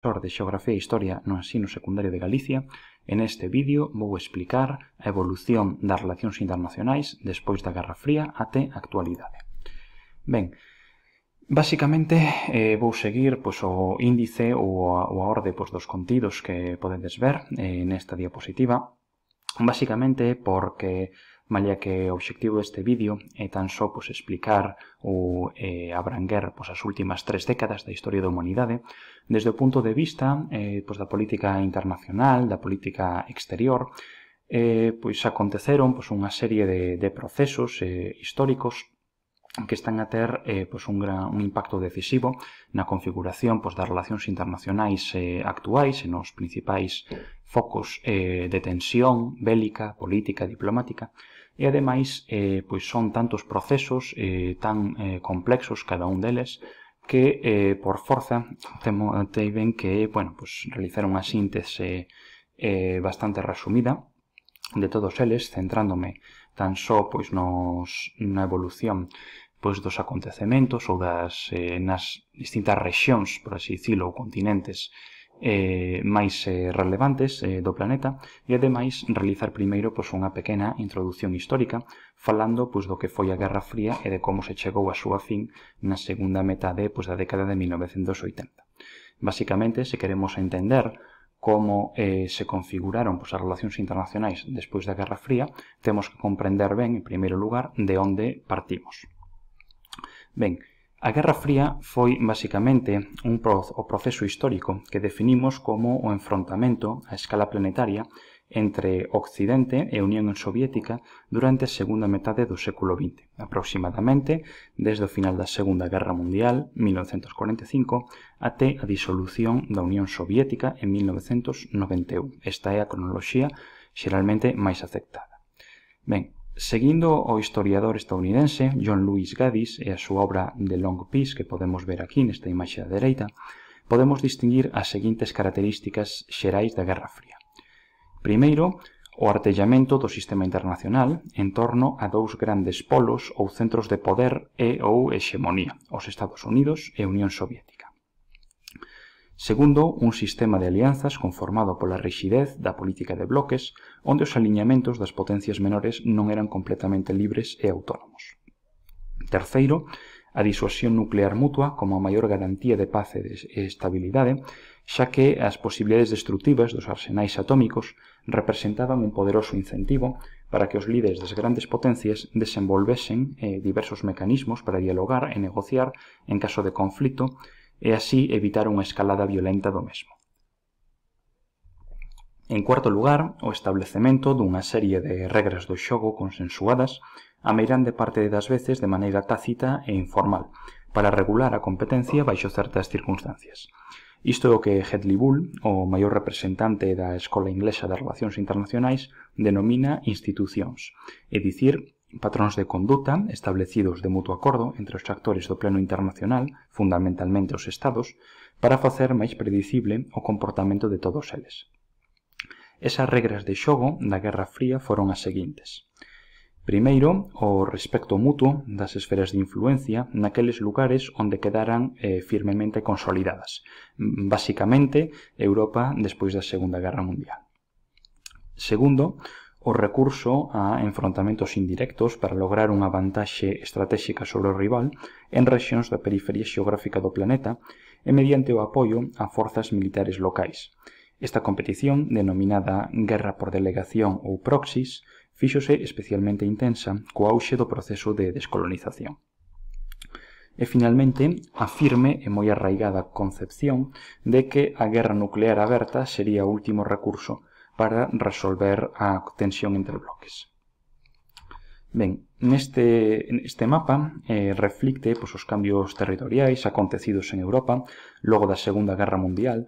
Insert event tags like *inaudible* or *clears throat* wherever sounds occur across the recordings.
profesor de Xeografía e Historia no ensino secundario de Galicia En este vídeo vou explicar a evolución das relacións internacionais despois da Guerra Fría até a actualidade. Ben, Basicamente eh, vou seguir pois, o índice ou a, ou a orde pois, dos contidos que podedes ver eh, nesta diapositiva. Basicamente porque malia que o obxectivo deste vídeo é tan só pois, explicar ou eh, abranguer pois, as últimas tres décadas da historia da humanidade desde o punto de vista eh, pois, da política internacional, da política exterior, eh, pois aconteceron pois, unha serie de, de procesos eh, históricos que están a ter eh, pois un, gran, un impacto decisivo na configuración pois, das relacións internacionais eh, actuais e nos principais focos eh, de tensión bélica, política diplomática e ademais eh, pois son tantos procesos eh, tan eh, complexos cada un deles que eh, por forza temo, teiben que bueno, pois, realizar unha síntese eh, bastante resumida de todos eles, centrándome tan só pois nos, na evolución pois dos acontecementos ou das eh, nas distintas rexións, por así dicilo, ou continentes eh, máis eh, relevantes eh, do planeta e ademais realizar primeiro pois, unha pequena introdución histórica falando pois, do que foi a Guerra Fría e de como se chegou a súa fin na segunda metade pois, da década de 1980. Básicamente, se queremos entender como eh, se configuraron pois, as relacións internacionais despois da Guerra Fría, temos que comprender ben, en primeiro lugar, de onde partimos. Ben, A Guerra Fría foi basicamente un pro o proceso histórico que definimos como o enfrontamento a escala planetaria entre Occidente e Unión Soviética durante a segunda metade do século XX, aproximadamente desde o final da Segunda Guerra Mundial, 1945, até a disolución da Unión Soviética en 1991. Esta é a cronoloxía xeralmente máis aceptada. Ben, Seguindo o historiador estadounidense John Lewis Gaddis e a súa obra The Long Peace que podemos ver aquí nesta imaxe da dereita, podemos distinguir as seguintes características xerais da Guerra Fría. Primeiro, o artellamento do sistema internacional en torno a dous grandes polos ou centros de poder e ou hexemonía, os Estados Unidos e Unión Soviética. Segundo, un sistema de alianzas conformado pola rixidez da política de bloques, onde os aliñamentos das potencias menores non eran completamente libres e autónomos. Terceiro, a disuasión nuclear mutua como a maior garantía de paz e estabilidade, xa que as posibilidades destructivas dos arsenais atómicos representaban un poderoso incentivo para que os líderes das grandes potencias desenvolvesen eh, diversos mecanismos para dialogar e negociar en caso de conflito, e así evitar unha escalada violenta do mesmo. En cuarto lugar, o establecemento dunha serie de regras do xogo consensuadas, a de parte das veces de maneira tácita e informal, para regular a competencia baixo certas circunstancias. Isto é o que Hedley Bull, o maior representante da Escola Inglesa das Relacións Internacionais, denomina institucións, é dicir, patróns de conduta establecidos de mutuo acordo entre os actores do plano internacional, fundamentalmente os Estados, para facer máis predicible o comportamento de todos eles. Esas regras de xogo da Guerra Fría foron as seguintes. Primeiro, o respecto mutuo das esferas de influencia naqueles lugares onde quedaran eh, firmemente consolidadas, basicamente Europa despois da Segunda Guerra Mundial. Segundo, o recurso a enfrontamentos indirectos para lograr unha vantaxe estratéxica sobre o rival en rexións da periferia xeográfica do planeta e mediante o apoio a forzas militares locais. Esta competición, denominada Guerra por Delegación ou Proxys, fíxose especialmente intensa co auxe do proceso de descolonización. E finalmente, a firme e moi arraigada concepción de que a guerra nuclear aberta sería o último recurso para resolver a tensión entre bloques. Ben, neste, neste mapa eh, reflicte pois, os cambios territoriais acontecidos en Europa logo da Segunda Guerra Mundial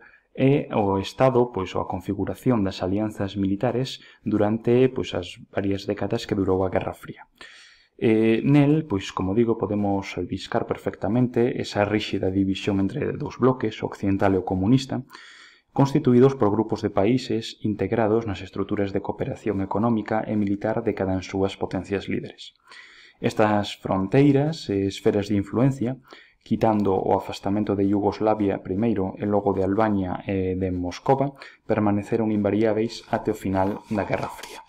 e o Estado pois, ou a configuración das alianzas militares durante pois, as varias décadas que durou a Guerra Fría. Eh, nel, pois, como digo, podemos albiscar perfectamente esa ríxida división entre dous bloques, o occidental e o comunista, constituídos por grupos de países integrados nas estruturas de cooperación económica e militar de cada en súas potencias líderes. Estas fronteiras e esferas de influencia, quitando o afastamento de Yugoslavia primeiro e logo de Albania e de Moscova, permaneceron invariáveis até o final da Guerra Fría.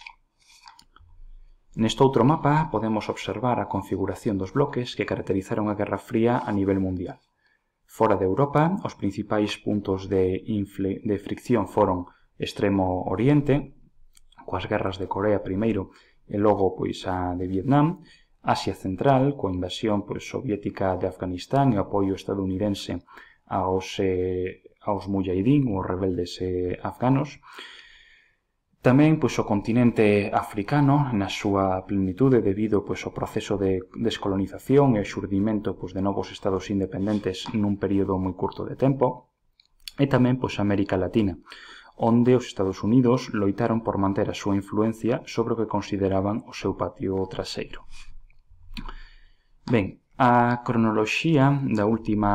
Neste outro mapa podemos observar a configuración dos bloques que caracterizaron a Guerra Fría a nivel mundial. Fora de Europa, os principais puntos de, de fricción foron Extremo Oriente, coas guerras de Corea primeiro e logo pois a de Vietnam, Asia Central, coa invasión pois, soviética de Afganistán e o apoio estadounidense aos, eh, aos Mujahidin, os rebeldes eh, afganos, Tamén pois, o continente africano na súa plenitude debido pois, ao proceso de descolonización e o xurdimento pois, de novos estados independentes nun período moi curto de tempo, e tamén pois, América Latina, onde os Estados Unidos loitaron por manter a súa influencia sobre o que consideraban o seu patio traseiro. Ben, a cronoloxía da última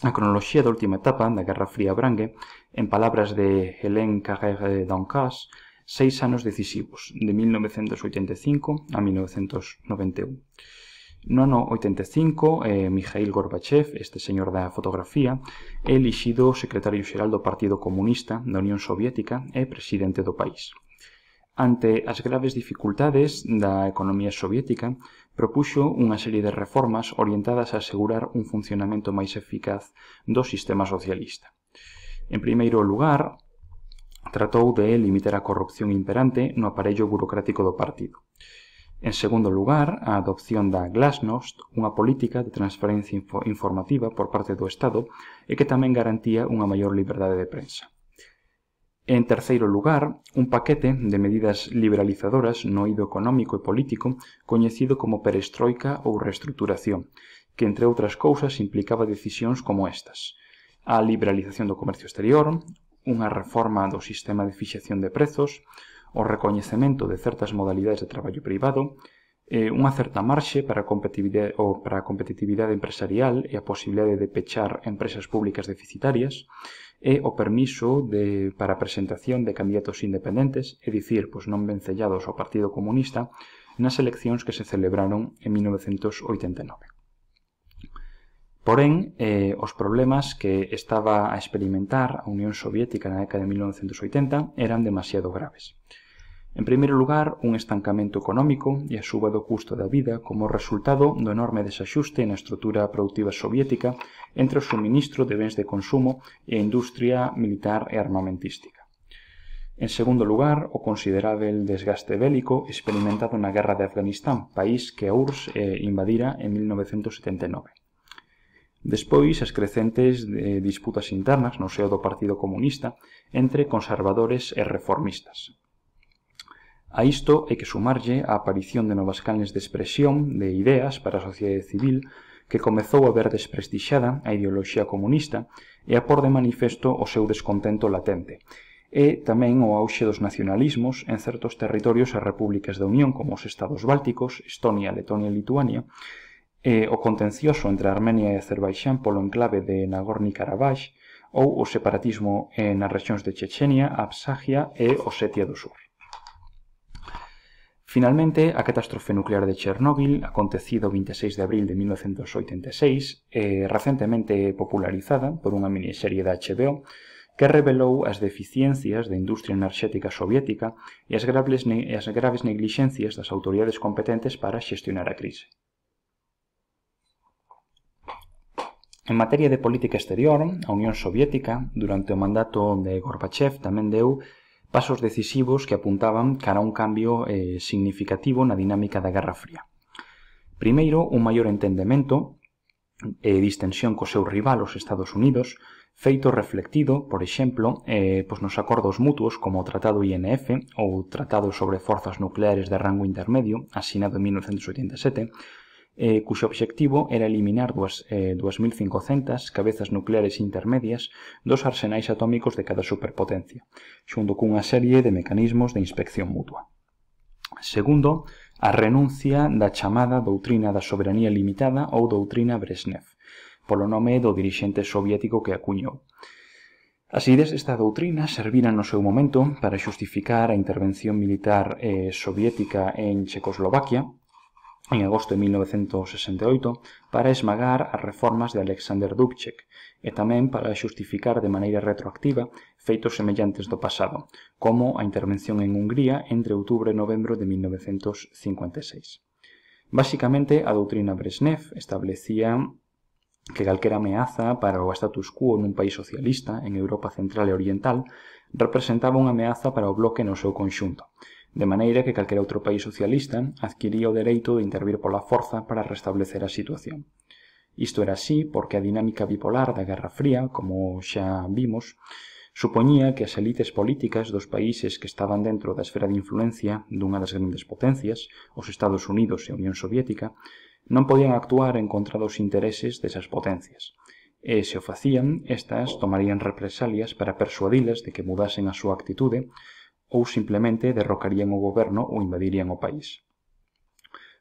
a cronoloxía da última etapa da Guerra Fría Brangue en palabras de Hélène Carrère Dancas, seis anos decisivos, de 1985 a 1991. No ano 85, eh, Mikhail Gorbachev, este señor da fotografía, é elixido secretario xeral do Partido Comunista da Unión Soviética e presidente do país. Ante as graves dificultades da economía soviética, propuxo unha serie de reformas orientadas a asegurar un funcionamento máis eficaz do sistema socialista. En primeiro lugar, tratou de limitar a corrupción imperante no aparello burocrático do partido. En segundo lugar, a adopción da Glasnost, unha política de transferencia info informativa por parte do Estado e que tamén garantía unha maior liberdade de prensa. En terceiro lugar, un paquete de medidas liberalizadoras no ido económico e político coñecido como perestroika ou reestruturación, que entre outras cousas implicaba decisións como estas a liberalización do comercio exterior, unha reforma do sistema de fixación de prezos, o recoñecemento de certas modalidades de traballo privado, eh, unha certa marxe para a competitividade, ou para a competitividade empresarial e a posibilidade de pechar empresas públicas deficitarias e o permiso de, para a presentación de candidatos independentes, é dicir, pois non vencellados ao Partido Comunista, nas eleccións que se celebraron en 1989. Porén, eh, os problemas que estaba a experimentar a Unión Soviética na década de 1980 eran demasiado graves. En primeiro lugar, un estancamento económico e a suba do custo da vida como resultado do enorme desaxuste na estrutura productiva soviética entre o suministro de bens de consumo e a industria militar e armamentística. En segundo lugar, o considerável desgaste bélico experimentado na guerra de Afganistán, país que a URSS eh, invadira en 1979. Despois, as crecentes de eh, disputas internas no seo do Partido Comunista entre conservadores e reformistas. A isto é que sumarlle a aparición de novas canles de expresión de ideas para a sociedade civil que comezou a ver desprestixada a ideoloxía comunista e a por de manifesto o seu descontento latente, e tamén o auxe dos nacionalismos en certos territorios e repúblicas da Unión como os estados bálticos, Estonia, Letonia e Lituania, e o contencioso entre Armenia e Azerbaixán polo enclave de nagorno karabaj ou o separatismo nas rexións de Chechenia, Absagia e Osetia do Sur. Finalmente, a catástrofe nuclear de Chernóbil, acontecido o 26 de abril de 1986, e recentemente popularizada por unha miniserie da HBO, que revelou as deficiencias da industria enerxética soviética e as graves, ne as graves neglixencias das autoridades competentes para xestionar a crise. En materia de política exterior, a Unión Soviética, durante o mandato de Gorbachev, tamén deu pasos decisivos que apuntaban cara a un cambio eh, significativo na dinámica da Guerra Fría. Primeiro, un maior entendemento e eh, distensión co seu rival os Estados Unidos, feito reflectido, por exemplo, eh, pois nos acordos mutuos como o Tratado INF ou o Tratado sobre Forzas Nucleares de Rango Intermedio, asinado en 1987, eh, cuxo obxectivo era eliminar dúas, eh, 2500 cabezas nucleares intermedias dos arsenais atómicos de cada superpotencia, xunto cunha serie de mecanismos de inspección mutua. Segundo, a renuncia da chamada doutrina da soberanía limitada ou doutrina Brezhnev, polo nome do dirixente soviético que acuñou. As ideas desta doutrina serviran no seu momento para xustificar a intervención militar eh, soviética en Checoslovaquia, en agosto de 1968 para esmagar as reformas de Alexander Dubček e tamén para xustificar de maneira retroactiva feitos semellantes do pasado, como a intervención en Hungría entre outubro e novembro de 1956. Básicamente, a doutrina Brezhnev establecía que calquera ameaza para o status quo nun país socialista en Europa Central e Oriental representaba unha ameaza para o bloque no seu conxunto, de maneira que calquera outro país socialista adquiría o dereito de intervir pola forza para restablecer a situación. Isto era así porque a dinámica bipolar da Guerra Fría, como xa vimos, supoñía que as elites políticas dos países que estaban dentro da esfera de influencia dunha das grandes potencias, os Estados Unidos e a Unión Soviética, non podían actuar en contra dos intereses desas potencias. E se o facían, estas tomarían represalias para persuadilas de que mudasen a súa actitude ou simplemente derrocarían o goberno ou invadirían o país.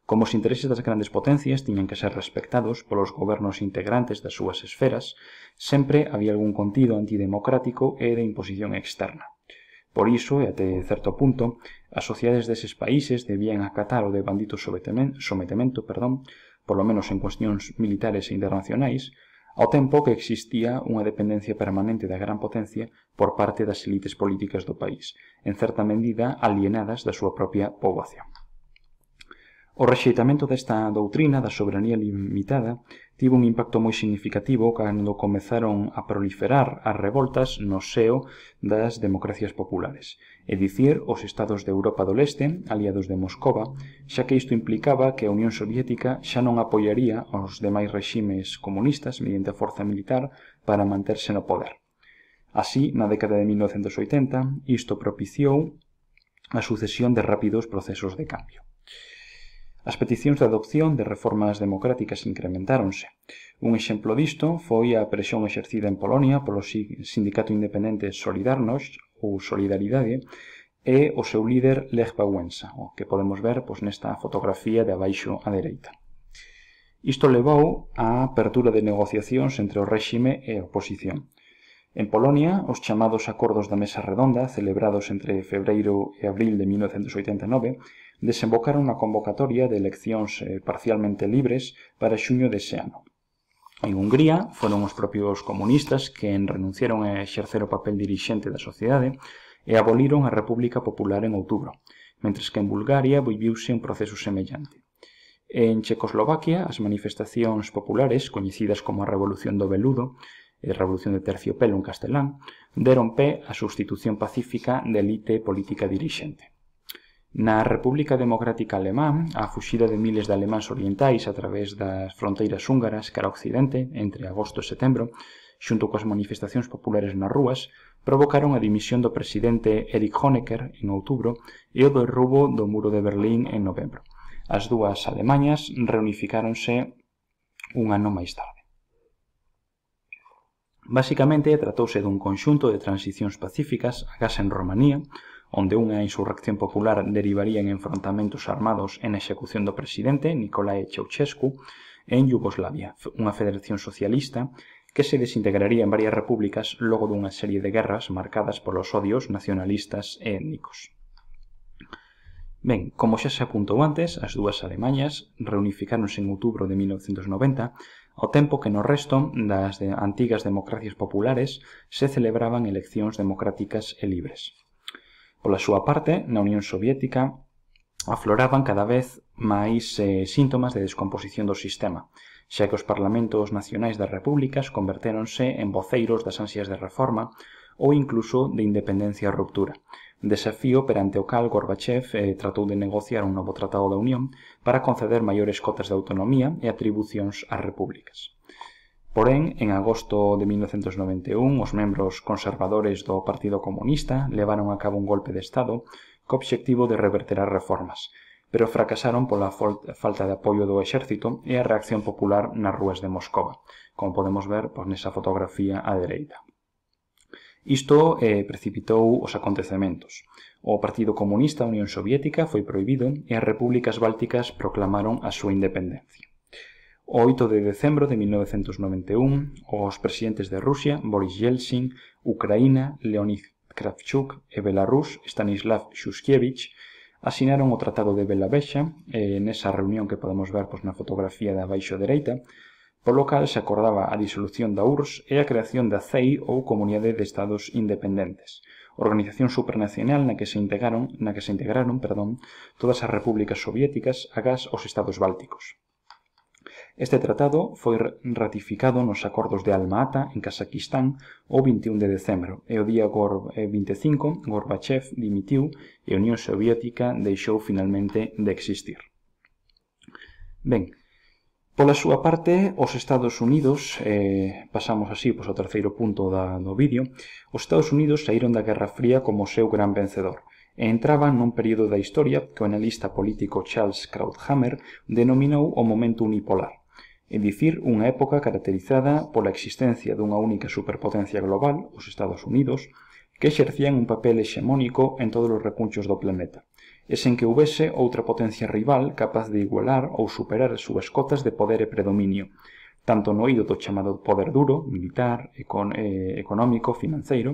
Como os intereses das grandes potencias tiñan que ser respectados polos gobernos integrantes das súas esferas, sempre había algún contido antidemocrático e de imposición externa. Por iso, e até certo punto, as sociedades deses países debían acatar o de bandito sometemento, perdón, polo menos en cuestións militares e internacionais, ao tempo que existía unha dependencia permanente da gran potencia por parte das elites políticas do país, en certa medida alienadas da súa propia poboación. O rexeitamento desta doutrina da soberanía limitada tivo un impacto moi significativo cando comezaron a proliferar as revoltas no seo das democracias populares, é dicir, os estados de Europa do Leste, aliados de Moscova, xa que isto implicaba que a Unión Soviética xa non apoiaría aos demais reximes comunistas mediante a forza militar para manterse no poder. Así, na década de 1980, isto propiciou a sucesión de rápidos procesos de cambio. As peticións de adopción de reformas democráticas incrementáronse. Un exemplo disto foi a presión exercida en Polonia polo sindicato independente Solidarnosc ou Solidariedade e o seu líder Lech Wałęsa, o que podemos ver pois, nesta fotografía de abaixo á dereita. Isto levou á apertura de negociacións entre o réxime e a oposición. En Polonia, os chamados acordos da Mesa Redonda, celebrados entre febreiro e abril de 1989, desembocaron na convocatoria de eleccións eh, parcialmente libres para xuño dese ano. En Hungría foron os propios comunistas que renunciaron a exercer o papel dirixente da sociedade e aboliron a República Popular en outubro, mentres que en Bulgaria viviuse un proceso semellante. En Checoslovaquia, as manifestacións populares, coñecidas como a Revolución do Veludo, e Revolución de Terciopelo en castelán, deron pé á substitución pacífica de elite política dirixente. Na República Democrática Alemán, a fuxida de miles de alemáns orientais a través das fronteiras húngaras cara ao occidente entre agosto e setembro, xunto coas manifestacións populares nas rúas, provocaron a dimisión do presidente Erich Honecker en outubro e o derrubo do muro de Berlín en novembro. As dúas Alemañas reunificáronse un ano máis tarde. Basicamente, tratouse dun conxunto de transicións pacíficas, gas en Romanía, onde unha insurrección popular derivaría en enfrontamentos armados e na execución do presidente Nicolae Ceaușescu en Iugoslavia, unha federación socialista que se desintegraría en varias repúblicas logo dunha serie de guerras marcadas polos odios nacionalistas e étnicos. Ben, como xa se apuntou antes, as dúas Alemañas reunificáronse en outubro de 1990 ao tempo que no resto das de antigas democracias populares se celebraban eleccións democráticas e libres. Pola súa parte, na Unión Soviética afloraban cada vez máis eh, síntomas de descomposición do sistema, xa que os parlamentos nacionais das repúblicas convertéronse en voceiros das ansias de reforma ou incluso de independencia e ruptura, desafío perante o cal Gorbachev eh, tratou de negociar un novo tratado da Unión para conceder maiores cotas de autonomía e atribucións ás repúblicas. Porén, en agosto de 1991, os membros conservadores do Partido Comunista levaron a cabo un golpe de Estado co obxectivo de reverter as reformas, pero fracasaron pola falta de apoio do exército e a reacción popular nas rúas de Moscova, como podemos ver pois, nesa fotografía á dereita. Isto eh, precipitou os acontecementos. O Partido Comunista Unión Soviética foi prohibido e as repúblicas bálticas proclamaron a súa independencia. O 8 de decembro de 1991, os presidentes de Rusia, Boris Yeltsin, Ucraína, Leonid Kravchuk e Belarus, Stanislav Shushkevich, asinaron o Tratado de Belavexa, eh, nesa reunión que podemos ver pois, na fotografía da baixo dereita, polo cal se acordaba a disolución da URSS e a creación da CEI ou Comunidade de Estados Independentes, organización supranacional na que se integraron, na que se integraron, perdón, todas as repúblicas soviéticas, agás os estados bálticos. Este tratado foi ratificado nos acordos de Alma-Ata en Casaquistán o 21 de decembro e o día 25 eh, Gorbachev dimitiu e a Unión Soviética deixou finalmente de existir. Ben, Pola súa parte, os Estados Unidos, eh, pasamos así pois, ao terceiro punto da, do vídeo, os Estados Unidos saíron da Guerra Fría como o seu gran vencedor e entraba nun período da historia que o analista político Charles Krauthammer denominou o momento unipolar, é dicir, unha época caracterizada pola existencia dunha única superpotencia global, os Estados Unidos, que exercían un papel hexemónico en todos os recunchos do planeta, e sen que houbese outra potencia rival capaz de igualar ou superar as súas cotas de poder e predominio, tanto no eido do chamado poder duro, militar, econ, eh, económico, financeiro,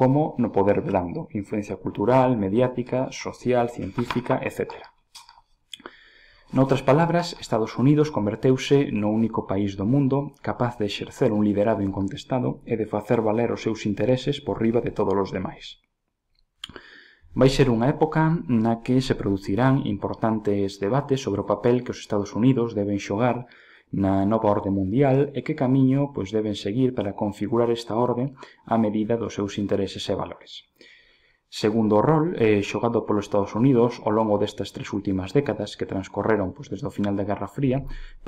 como no poder blando, influencia cultural, mediática, social, científica, etc. Noutras palabras, Estados Unidos converteuse no único país do mundo capaz de exercer un liderado incontestado e de facer valer os seus intereses por riba de todos os demais. Vai ser unha época na que se producirán importantes debates sobre o papel que os Estados Unidos deben xogar na nova orde mundial e que camiño pois, deben seguir para configurar esta orde a medida dos seus intereses e valores. Segundo rol, eh, xogado polos Estados Unidos ao longo destas tres últimas décadas que transcorreron pois, desde o final da Guerra Fría,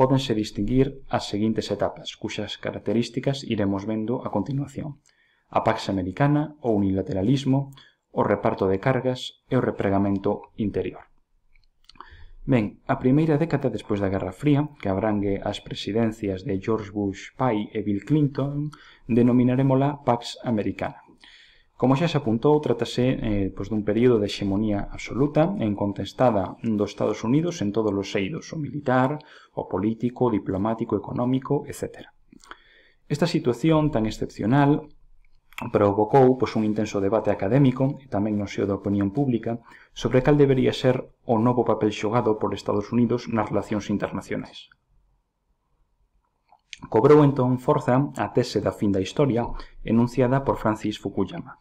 podense distinguir as seguintes etapas, cuxas características iremos vendo a continuación. A Pax Americana, o unilateralismo, o reparto de cargas e o repregamento interior. Ben, a primeira década despois da Guerra Fría, que abrangue as presidencias de George Bush pai e Bill Clinton, denominarémola Pax Americana. Como xa se apuntou, trátase eh, pois dun período de hexemonía absoluta e incontestada dos Estados Unidos en todos os eidos, o militar, o político, o diplomático, económico, etc. Esta situación tan excepcional provocou pois, un intenso debate académico e tamén no seo da opinión pública sobre cal debería ser o novo papel xogado por Estados Unidos nas relacións internacionais. Cobrou entón forza a tese da fin da historia enunciada por Francis Fukuyama.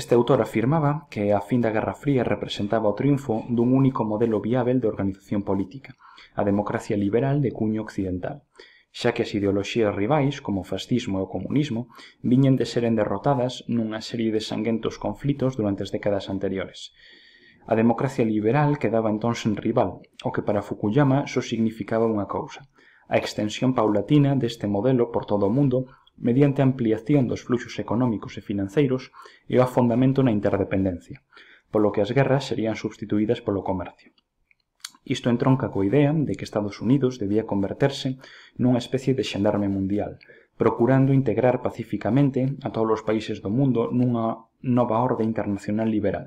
Este autor afirmaba que a fin da Guerra Fría representaba o triunfo dun único modelo viável de organización política, a democracia liberal de cuño occidental, xa que as ideoloxías rivais, como o fascismo e o comunismo, viñen de seren derrotadas nunha serie de sanguentos conflitos durante as décadas anteriores. A democracia liberal quedaba entón sen rival, o que para Fukuyama só significaba unha cousa, a extensión paulatina deste modelo por todo o mundo mediante a ampliación dos fluxos económicos e financeiros e o afondamento na interdependencia, polo que as guerras serían substituídas polo comercio. Isto entronca coa idea de que Estados Unidos debía converterse nunha especie de xendarme mundial, procurando integrar pacificamente a todos os países do mundo nunha nova orde internacional liberal,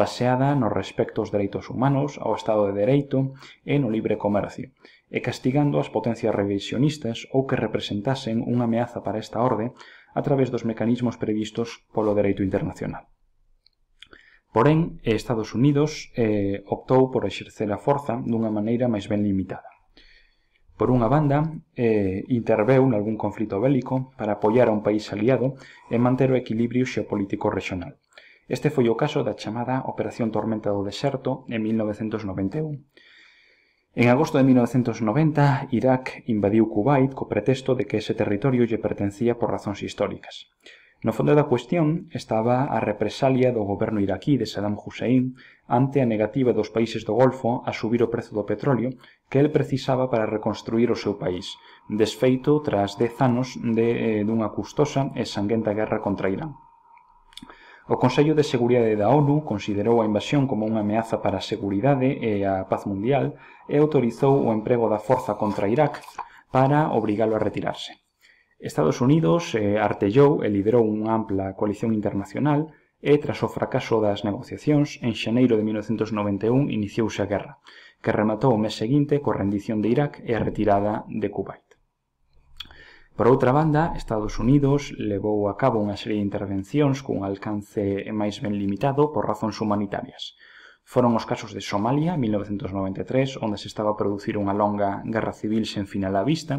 baseada no respecto aos dereitos humanos, ao Estado de Dereito e no libre comercio, e castigando as potencias revisionistas ou que representasen unha ameaza para esta orde a través dos mecanismos previstos polo dereito internacional. Porén, Estados Unidos eh, optou por exercer a forza dunha maneira máis ben limitada. Por unha banda, eh, interveu nalgún conflito bélico para apoiar a un país aliado e manter o equilibrio xeopolítico regional. Este foi o caso da chamada Operación Tormenta do Deserto en 1991. En agosto de 1990, Irak invadiu Kuwait co pretexto de que ese territorio lle pertencía por razóns históricas. No fondo da cuestión estaba a represalia do goberno iraquí de Saddam Hussein ante a negativa dos países do Golfo a subir o prezo do petróleo que el precisaba para reconstruír o seu país, desfeito tras dez anos de, eh, dunha custosa e sanguenta guerra contra Irán. O Consello de Seguridade da ONU considerou a invasión como unha ameaza para a seguridade e a paz mundial e autorizou o emprego da forza contra Irak para obrigalo a retirarse. Estados Unidos eh, artellou e liderou unha ampla coalición internacional e, tras o fracaso das negociacións, en xaneiro de 1991 iniciouse a guerra, que rematou o mes seguinte coa rendición de Irak e a retirada de Kuwait. Por outra banda, Estados Unidos levou a cabo unha serie de intervencións cun alcance máis ben limitado por razóns humanitarias. Foron os casos de Somalia, 1993, onde se estaba a producir unha longa guerra civil sen final á vista,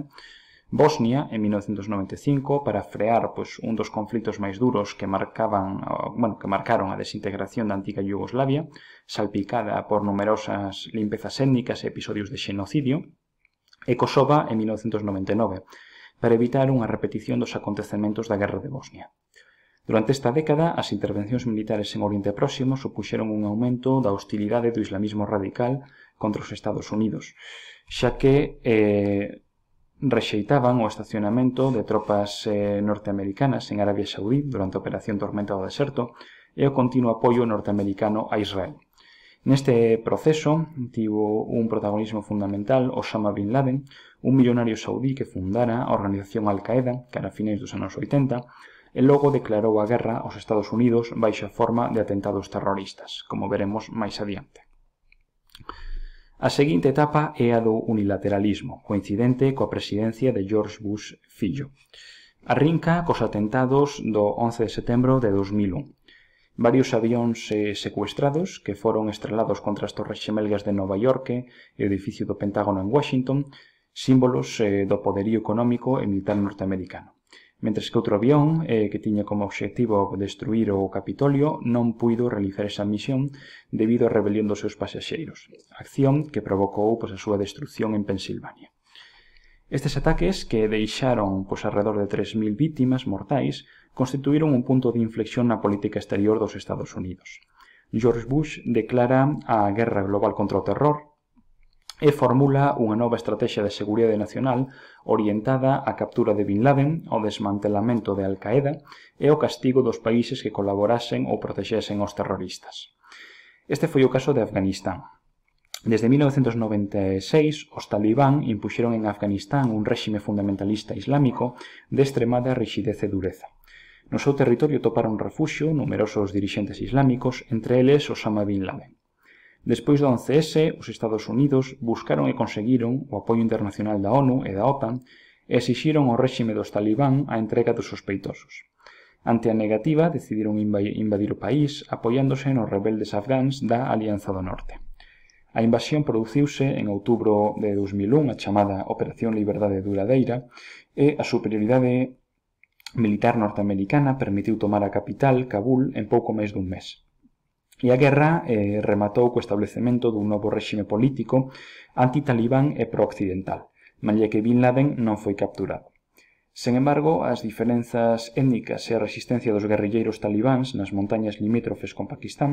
Bosnia en 1995 para frear pois, un dos conflitos máis duros que marcaban, bueno, que marcaron a desintegración da antiga Yugoslavia, salpicada por numerosas limpezas étnicas e episodios de xenocidio, e Kosova en 1999, para evitar unha repetición dos acontecementos da Guerra de Bosnia. Durante esta década, as intervencións militares en Oriente Próximo supuxeron un aumento da hostilidade do islamismo radical contra os Estados Unidos, xa que eh, rexeitaban o estacionamento de tropas eh, norteamericanas en Arabia Saudí durante a Operación Tormenta do Deserto e o continuo apoio norteamericano a Israel. Neste proceso tivo un protagonismo fundamental Osama Bin Laden, un millonario saudí que fundara a organización Al-Qaeda, que era finais dos anos 80, e logo declarou a guerra aos Estados Unidos baixo a forma de atentados terroristas, como veremos máis adiante. A seguinte etapa é a do unilateralismo, coincidente coa presidencia de George Bush fillo. Arrinca cos atentados do 11 de setembro de 2001. Varios avións eh, secuestrados que foron estrelados contra as torres xemelgas de Nova York e o edificio do Pentágono en Washington, símbolos eh, do poderío económico e militar norteamericano mentres que outro avión, eh, que tiña como obxectivo destruir o Capitolio, non puido realizar esa misión debido á rebelión dos seus pasaxeiros, acción que provocou pois, a súa destrucción en Pensilvania. Estes ataques, que deixaron pois, alrededor de 3.000 vítimas mortais, constituíron un punto de inflexión na política exterior dos Estados Unidos. George Bush declara a guerra global contra o terror e formula unha nova estratexia de seguridade nacional orientada á captura de Bin Laden, ao desmantelamento de Al-Qaeda e ao castigo dos países que colaborasen ou protexesen os terroristas. Este foi o caso de Afganistán. Desde 1996, os talibán impuxeron en Afganistán un réxime fundamentalista islámico de extremada rigidez e dureza. No seu territorio toparon refuxo numerosos dirixentes islámicos, entre eles Osama Bin Laden. Despois do 11S, os Estados Unidos buscaron e conseguiron o apoio internacional da ONU e da OTAN e exixiron ao réxime dos talibán a entrega dos sospeitosos. Ante a negativa, decidiron invadir o país apoiándose nos rebeldes afgáns da Alianza do Norte. A invasión produciuse en outubro de 2001 a chamada Operación Liberdade Duradeira e a superioridade militar norteamericana permitiu tomar a capital, Kabul, en pouco máis dun mes. E a guerra eh, rematou co establecemento dun novo réxime político antitalibán e prooccidental, malia que Bin Laden non foi capturado. Sen embargo, as diferenzas étnicas e a resistencia dos guerrilleiros talibáns nas montañas limítrofes con Pakistán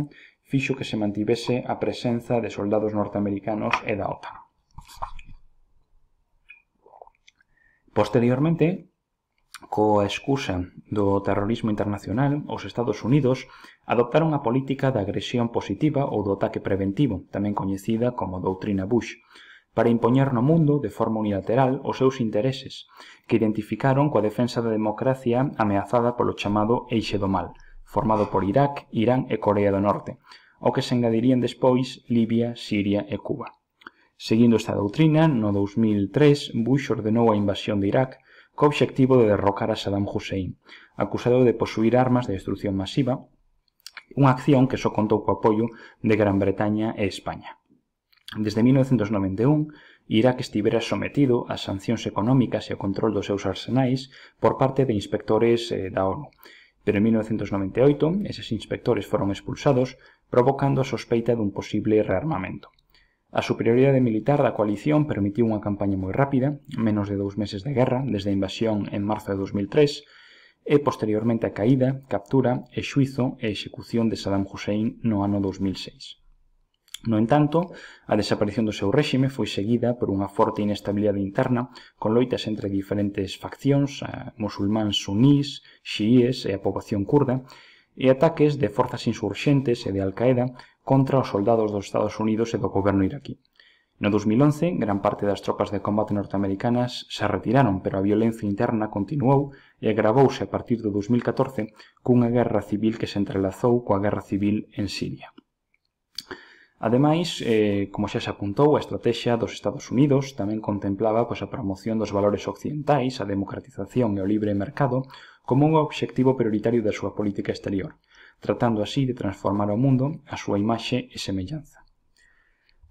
fixo que se mantivese a presenza de soldados norteamericanos e da OTAN. Posteriormente, Coa excusa do terrorismo internacional, os Estados Unidos adoptaron a política da agresión positiva ou do ataque preventivo, tamén coñecida como doutrina Bush, para impoñer no mundo de forma unilateral os seus intereses, que identificaron coa defensa da democracia ameazada polo chamado Eixe do Mal, formado por Irak, Irán e Corea do Norte, ao que se engadirían despois Libia, Siria e Cuba. Seguindo esta doutrina, no 2003 Bush ordenou a invasión de Irak co obxectivo de derrocar a Saddam Hussein, acusado de posuir armas de destrucción masiva, unha acción que só contou co apoio de Gran Bretaña e España. Desde 1991, Irak estivera sometido a sancións económicas e ao control dos seus arsenais por parte de inspectores eh, da ONU. Pero en 1998, eses inspectores foron expulsados, provocando a sospeita dun posible rearmamento. A superioridade militar da coalición permitiu unha campaña moi rápida, menos de dous meses de guerra, desde a invasión en marzo de 2003, e posteriormente a caída, captura e xuizo e execución de Saddam Hussein no ano 2006. No entanto, a desaparición do seu réxime foi seguida por unha forte inestabilidade interna, con loitas entre diferentes faccións, musulmáns sunís, xiíes e a poboación kurda, e ataques de forzas insurxentes e de Al-Qaeda contra os soldados dos Estados Unidos e do goberno iraquí. No 2011, gran parte das tropas de combate norteamericanas se retiraron, pero a violencia interna continuou e agravouse a partir do 2014 cunha guerra civil que se entrelazou coa guerra civil en Siria. Ademais, eh, como xa se apuntou, a estrategia dos Estados Unidos tamén contemplaba pois, a promoción dos valores occidentais, a democratización e o libre mercado, como un obxectivo prioritario da súa política exterior, tratando así de transformar o mundo a súa imaxe e semellanza.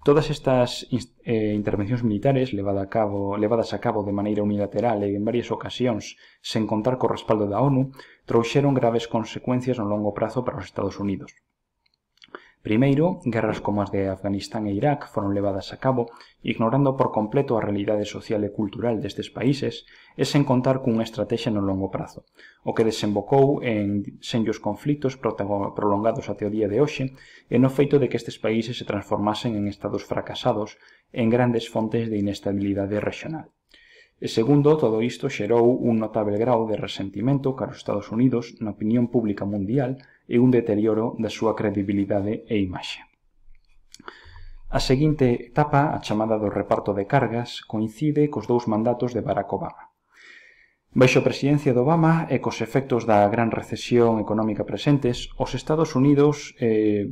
Todas estas eh, intervencións militares levada a cabo, levadas a cabo de maneira unilateral e en varias ocasións sen contar co respaldo da ONU trouxeron graves consecuencias no longo prazo para os Estados Unidos. Primeiro, guerras como as de Afganistán e Irak foron levadas a cabo ignorando por completo a realidade social e cultural destes países e sen contar cunha estratexia no longo prazo, o que desembocou en senllos conflitos prolongados até o día de hoxe e no feito de que estes países se transformasen en estados fracasados en grandes fontes de inestabilidade regional. E segundo, todo isto xerou un notable grau de resentimento cara aos Estados Unidos na opinión pública mundial e un deterioro da súa credibilidade e imaxe. A seguinte etapa, a chamada do reparto de cargas, coincide cos dous mandatos de Barack Obama. Baixo a presidencia de Obama e cos efectos da gran recesión económica presentes, os Estados Unidos eh,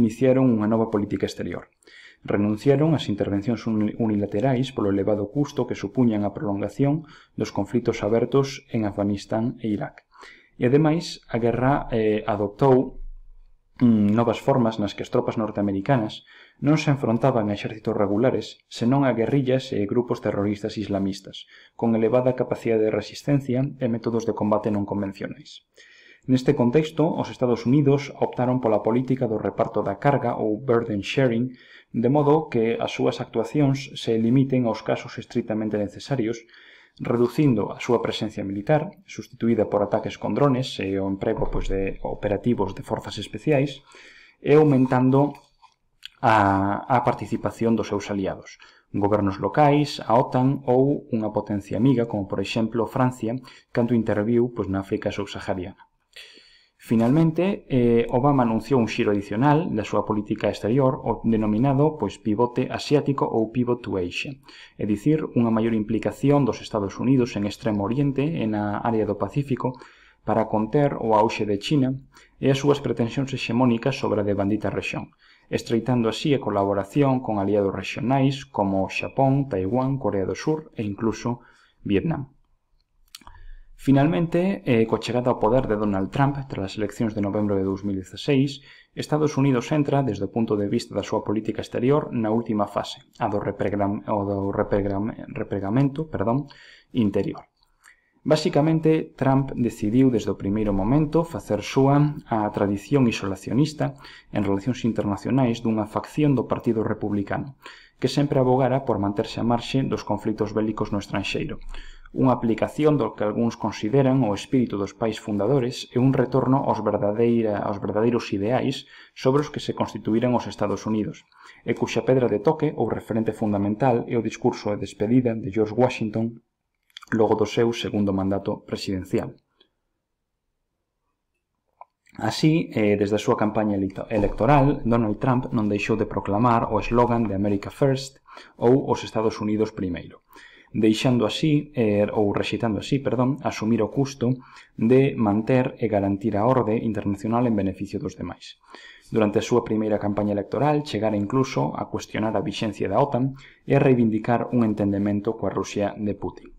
iniciaron unha nova política exterior renunciaron ás intervencións unilaterais polo elevado custo que supuñan a prolongación dos conflitos abertos en Afganistán e Irak. E ademais, a guerra eh, adoptou mm, novas formas nas que as tropas norteamericanas non se enfrontaban a exércitos regulares, senón a guerrillas e grupos terroristas islamistas, con elevada capacidade de resistencia e métodos de combate non convencionais. Neste contexto, os Estados Unidos optaron pola política do reparto da carga ou burden sharing, de modo que as súas actuacións se limiten aos casos estritamente necesarios reducindo a súa presencia militar, sustituída por ataques con drones e o emprego pois, de operativos de forzas especiais, e aumentando a, a participación dos seus aliados, gobernos locais, a OTAN ou unha potencia amiga, como por exemplo Francia, cando interviu pois, na África subsahariana. Finalmente, eh, Obama anunciou un xiro adicional da súa política exterior o denominado pois, pivote asiático ou pivot to Asia, é dicir, unha maior implicación dos Estados Unidos en Extremo Oriente e na área do Pacífico para conter o auxe de China e as súas pretensións hexemónicas sobre a devandita rexión, estreitando así a colaboración con aliados regionais como Xapón, Taiwán, Corea do Sur e incluso Vietnam. Finalmente, eh, coa chegada ao poder de Donald Trump tras as eleccións de novembro de 2016, Estados Unidos entra, desde o punto de vista da súa política exterior, na última fase, a do, repregram, o do repregram, repregamento perdón, interior. Básicamente, Trump decidiu desde o primeiro momento facer súa a tradición isolacionista en relacións internacionais dunha facción do Partido Republicano, que sempre abogara por manterse a marxe dos conflitos bélicos no estranxeiro, unha aplicación do que algúns consideran o espírito dos pais fundadores e un retorno aos, verdadeira, aos verdadeiros ideais sobre os que se constituíran os Estados Unidos, e cuxa pedra de toque ou referente fundamental é o discurso de despedida de George Washington logo do seu segundo mandato presidencial. Así, eh, desde a súa campaña electoral, Donald Trump non deixou de proclamar o eslogan de America First ou os Estados Unidos primeiro, deixando así, eh, ou rexeitando así, perdón, asumir o custo de manter e garantir a orde internacional en beneficio dos demais. Durante a súa primeira campaña electoral, chegara incluso a cuestionar a vixencia da OTAN e a reivindicar un entendemento coa Rusia de Putin.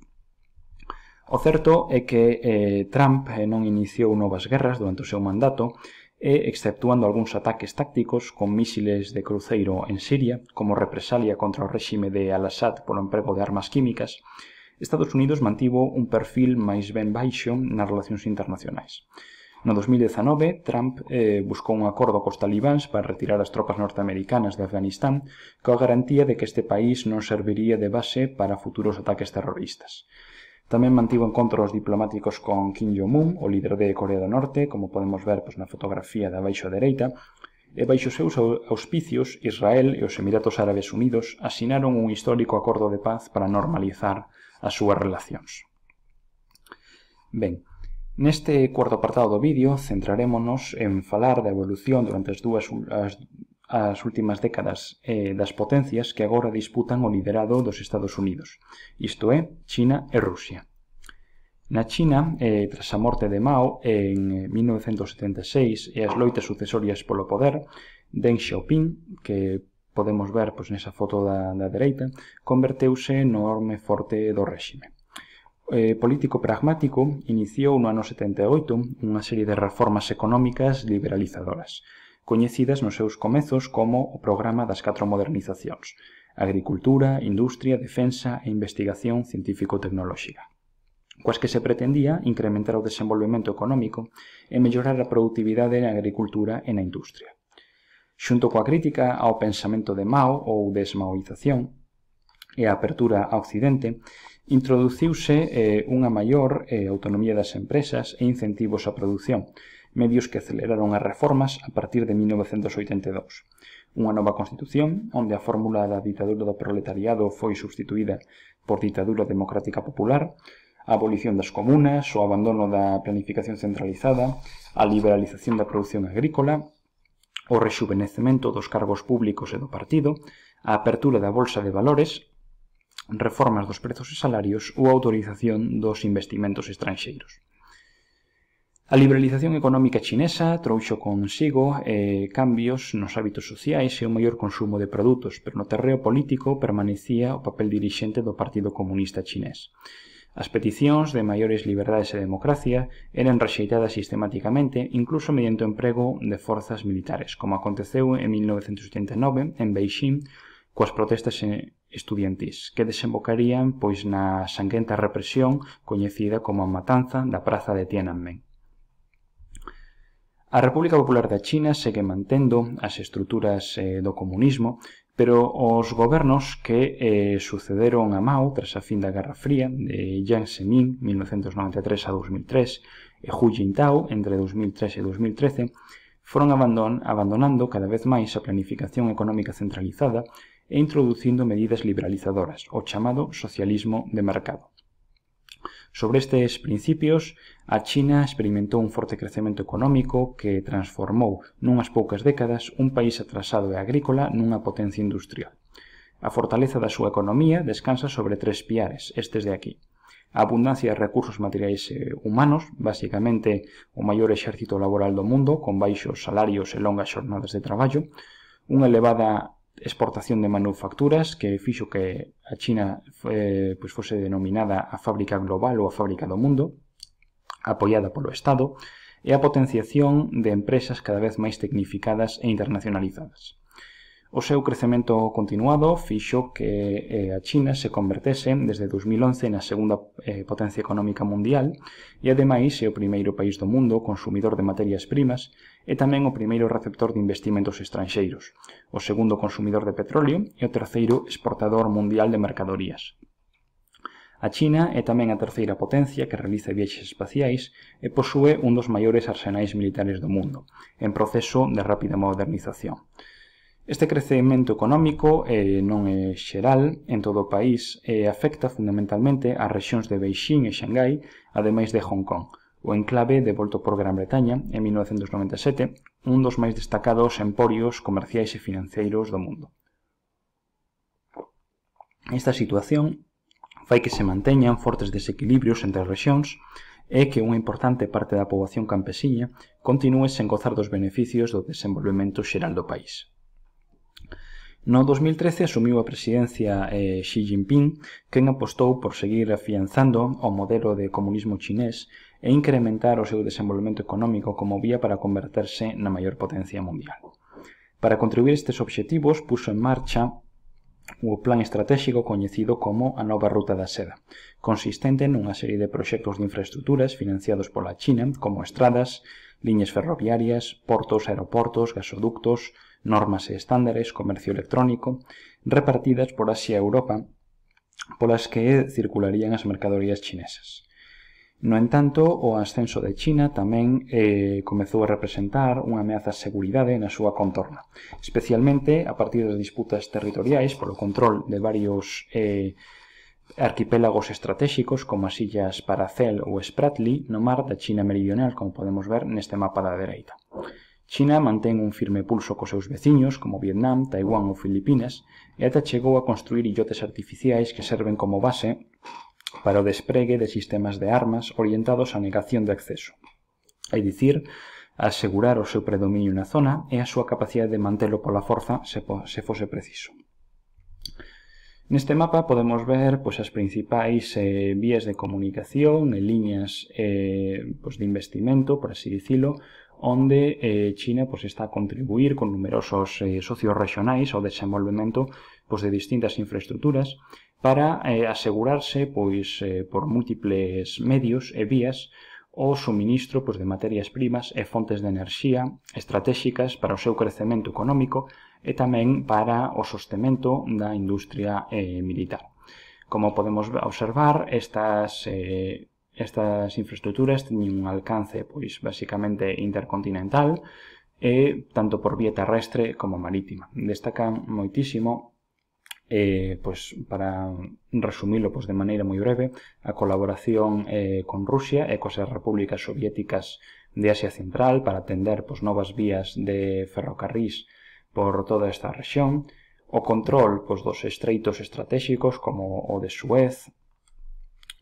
O certo é que eh, Trump eh, non iniciou novas guerras durante o seu mandato, e, exceptuando algúns ataques tácticos con mísiles de cruceiro en Siria, como represalia contra o réxime de Al-Assad polo emprego de armas químicas, Estados Unidos mantivo un perfil máis ben baixo nas relacións internacionais. No 2019, Trump eh, buscou un acordo cos talibáns para retirar as tropas norteamericanas de Afganistán coa garantía de que este país non serviría de base para futuros ataques terroristas. Tamén mantivo encontros diplomáticos con Kim Jong-un, o líder de Corea do Norte, como podemos ver pois, na fotografía da baixo dereita, e baixo seus auspicios, Israel e os Emiratos Árabes Unidos asinaron un histórico acordo de paz para normalizar as súas relacións. Ben, neste cuarto apartado do vídeo centrarémonos en falar da evolución durante as dúas as as últimas décadas eh, das potencias que agora disputan o liderado dos Estados Unidos, isto é, China e Rusia. Na China, eh, tras a morte de Mao en 1976 eh, e as loitas sucesorias polo poder, Deng Xiaoping, que podemos ver pois, nesa foto da, da dereita, converteuse no orme forte do réxime. Eh, político pragmático, iniciou no ano 78 unha serie de reformas económicas liberalizadoras, coñecidas nos seus comezos como o Programa das Catro Modernizacións, Agricultura, Industria, Defensa e Investigación Científico-Tecnolóxica coas que se pretendía incrementar o desenvolvemento económico e mellorar a productividade na agricultura e na industria. Xunto coa crítica ao pensamento de Mao ou desmaoización e a apertura a Occidente, introduciuse eh, unha maior eh, autonomía das empresas e incentivos á produción, medios que aceleraron as reformas a partir de 1982. Unha nova Constitución, onde a fórmula da ditadura do proletariado foi substituída por ditadura democrática popular, a abolición das comunas, o abandono da planificación centralizada, a liberalización da produción agrícola, o rexuvenecemento dos cargos públicos e do partido, a apertura da bolsa de valores, reformas dos prezos e salarios ou autorización dos investimentos estranxeiros. A liberalización económica chinesa trouxo consigo eh, cambios nos hábitos sociais e un maior consumo de produtos, pero no terreo político permanecía o papel dirixente do Partido Comunista Chinés. As peticións de maiores liberdades e democracia eran rexeitadas sistemáticamente, incluso mediante o emprego de forzas militares, como aconteceu en 1989 en Beijing coas protestas estudiantís, que desembocarían pois na sanguenta represión coñecida como a matanza da praza de Tiananmen. A República Popular da China segue mantendo as estruturas eh, do comunismo, pero os gobernos que eh, sucederon a Mao tras a fin da Guerra Fría, de eh, Jiang Zemin, 1993 a 2003, e Hu Jintao, entre 2003 e 2013, foron abandon, abandonando cada vez máis a planificación económica centralizada e introducindo medidas liberalizadoras, o chamado socialismo de mercado. Sobre estes principios, A China experimentou un forte crecemento económico que transformou nunhas poucas décadas un país atrasado e agrícola nunha potencia industrial. A fortaleza da súa economía descansa sobre tres piares, estes de aquí. A abundancia de recursos materiais e humanos, basicamente o maior exército laboral do mundo, con baixos salarios e longas xornadas de traballo, unha elevada exportación de manufacturas que fixo que a China eh, pois fose denominada a fábrica global ou a fábrica do mundo, apoiada polo Estado e a potenciación de empresas cada vez máis tecnificadas e internacionalizadas. O seu crecemento continuado fixo que eh, a China se convertese desde 2011 na segunda eh, potencia económica mundial e ademais é o primeiro país do mundo consumidor de materias primas e tamén o primeiro receptor de investimentos estranxeiros, o segundo consumidor de petróleo e o terceiro exportador mundial de mercadorías. A China é tamén a terceira potencia que realiza viaxes espaciais e posúe un dos maiores arsenais militares do mundo, en proceso de rápida modernización. Este crecemento económico eh, non é xeral en todo o país e afecta fundamentalmente ás rexións de Beixín e Xangai, ademais de Hong Kong, o enclave devolto por Gran Bretaña en 1997, un dos máis destacados emporios comerciais e financeiros do mundo. Esta situación fai que se manteñan fortes desequilibrios entre as rexións e que unha importante parte da poboación campesiña continúe sen gozar dos beneficios do desenvolvemento xeral do país. No 2013 asumiu a presidencia eh, Xi Jinping, quen apostou por seguir afianzando o modelo de comunismo chinés e incrementar o seu desenvolvemento económico como vía para converterse na maior potencia mundial. Para contribuir estes obxectivos, puso en marcha o plan estratéxico coñecido como a nova ruta da seda, consistente nunha serie de proxectos de infraestructuras financiados pola China, como estradas, liñas ferroviarias, portos, aeroportos, gasoductos, normas e estándares, comercio electrónico, repartidas por Asia e Europa, polas que circularían as mercadorías chinesas. No entanto, o ascenso de China tamén eh, comezou a representar unha ameaza a seguridade na súa contorna, especialmente a partir das disputas territoriais polo control de varios eh, arquipélagos estratégicos como as illas Paracel ou Spratly no mar da China meridional, como podemos ver neste mapa da dereita. China mantén un firme pulso cos seus veciños, como Vietnam, Taiwán ou Filipinas, e ata chegou a construir illotes artificiais que serven como base para o despregue de sistemas de armas orientados á negación de acceso é dicir asegurar o seu predominio na zona e a súa capacidade de mantelo pola forza se fose preciso. Neste mapa podemos ver pois, as principais eh, vías de comunicación e liñas eh, pois, de investimento, por así dicilo, onde eh, China pois, está a contribuir con numerosos eh, socios regionais ao desenvolvemento pois, de distintas infraestructuras para eh, asegurarse pois eh, por múltiples medios e vías o suministro pois, de materias primas e fontes de enerxía estratégicas para o seu crecemento económico e tamén para o sostemento da industria eh, militar. Como podemos observar, estas, eh, estas infraestructuras teñen un alcance pois basicamente intercontinental e eh, tanto por vía terrestre como marítima. Destacan moitísimo eh, pues para resumilo pues, de maneira moi breve, a colaboración eh, con Rusia e cosas repúblicas soviéticas de Asia Central para atender pues, novas vías de ferrocarrís por toda esta rexión, o control pues, dos estreitos estratégicos como o de Suez,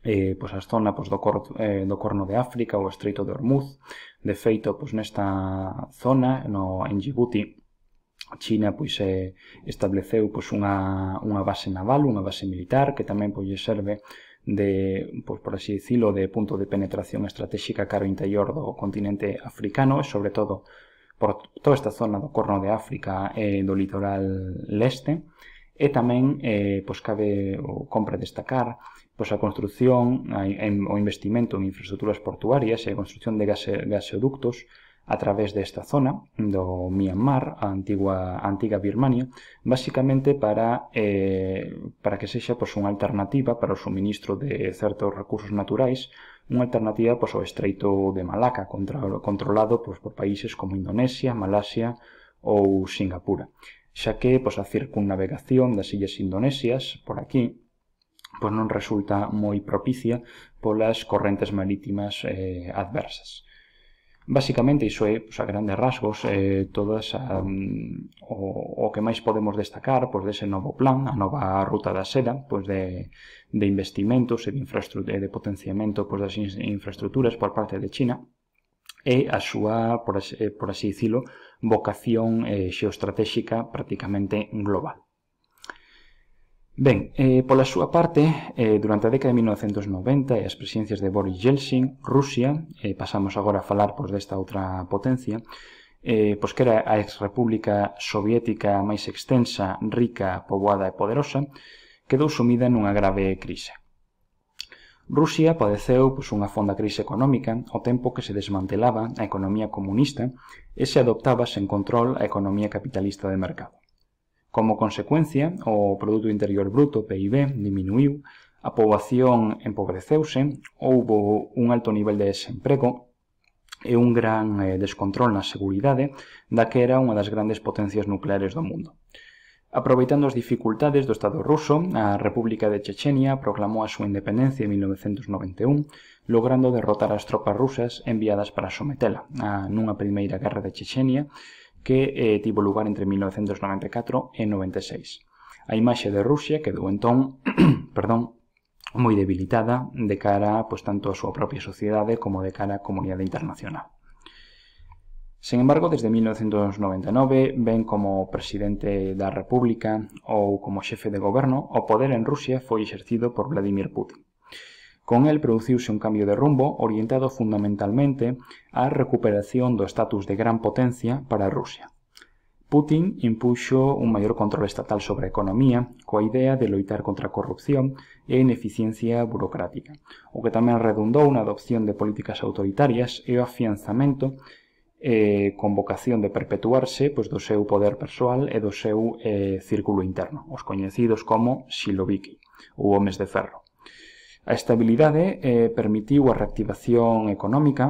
eh, pois a zona pois, do, cor, eh, do Corno de África o Estreito de Hormuz. De feito, pois, nesta zona, no, en Djibouti, China pois eh, estableceu pois unha, unha base naval, unha base militar que tamén pois lle serve de, pois, por así dicilo, de punto de penetración estratégica cara ao interior do continente africano e sobre todo por toda esta zona do Corno de África e do litoral leste e tamén eh, pois cabe o compre destacar pois a construción, a, o investimento en infraestructuras portuarias e a construción de gase, gaseoductos a través desta zona do Myanmar, a antigua, a antiga Birmania, basicamente para, eh, para que sexa pois, unha alternativa para o suministro de certos recursos naturais, unha alternativa pois, ao estreito de Malaca, contra, controlado pois, por países como Indonesia, Malasia ou Singapura xa que pois, a circunnavegación das illas indonesias por aquí pois non resulta moi propicia polas correntes marítimas eh, adversas. Básicamente, iso é, pois, a grandes rasgos, eh, todas a, um, o, o que máis podemos destacar pois, dese novo plan, a nova ruta da seda, pois, de, de investimentos e de, de potenciamento pois, das infraestructuras por parte de China, e a súa, por así, eh, por así dicilo, vocación eh, xeostratégica prácticamente global. Ben, eh, pola súa parte, eh, durante a década de 1990 e as presidencias de Boris Yeltsin, Rusia, eh, pasamos agora a falar pois, desta outra potencia, eh, pois que era a ex-república soviética máis extensa, rica, poboada e poderosa, quedou sumida nunha grave crise. Rusia padeceu pois, unha fonda crise económica ao tempo que se desmantelaba a economía comunista e se adoptaba sen control a economía capitalista de mercado. Como consecuencia, o Produto Interior Bruto, PIB, diminuiu, a poboación empobreceuse, houbo un alto nivel de desemprego e un gran eh, descontrol na seguridade da que era unha das grandes potencias nucleares do mundo. Aproveitando as dificultades do Estado ruso, a República de Chechenia proclamou a súa independencia en 1991, logrando derrotar as tropas rusas enviadas para sometela a, nunha primeira guerra de Chechenia, que eh, tivo lugar entre 1994 e 96. A imaxe de Rusia quedou entón, *clears throat* perdón, moi debilitada de cara pois, tanto a súa propia sociedade como de cara á comunidade internacional. Sen embargo, desde 1999 ben como presidente da República ou como xefe de goberno, o poder en Rusia foi exercido por Vladimir Putin. Con el produciuse un cambio de rumbo orientado fundamentalmente á recuperación do estatus de gran potencia para Rusia. Putin impuxo un maior control estatal sobre a economía coa idea de loitar contra a corrupción e a ineficiencia burocrática, o que tamén redundou na adopción de políticas autoritarias e o afianzamento eh, con vocación de perpetuarse pois, do seu poder persoal e do seu eh, círculo interno, os coñecidos como Siloviki, ou homes de ferro. A estabilidade eh, permitiu a reactivación económica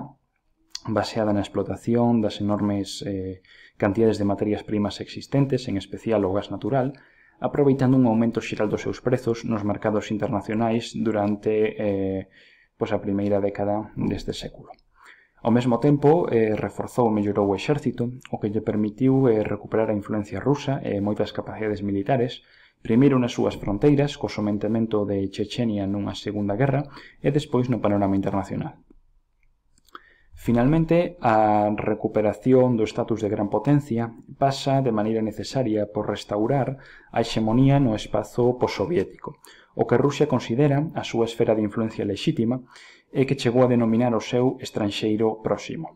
baseada na explotación das enormes eh, cantidades de materias primas existentes, en especial o gas natural, aproveitando un aumento xeral dos seus prezos nos mercados internacionais durante eh, pois a primeira década deste século. Ao mesmo tempo, eh, reforzou e mellorou o exército, o que lle permitiu eh, recuperar a influencia rusa e moitas capacidades militares, primeiro nas súas fronteiras co sometemento de Chechenia nunha segunda guerra e despois no panorama internacional. Finalmente, a recuperación do estatus de gran potencia pasa de maneira necesaria por restaurar a hexemonía no espazo possoviético, o que Rusia considera a súa esfera de influencia lexítima e que chegou a denominar o seu estranxeiro próximo.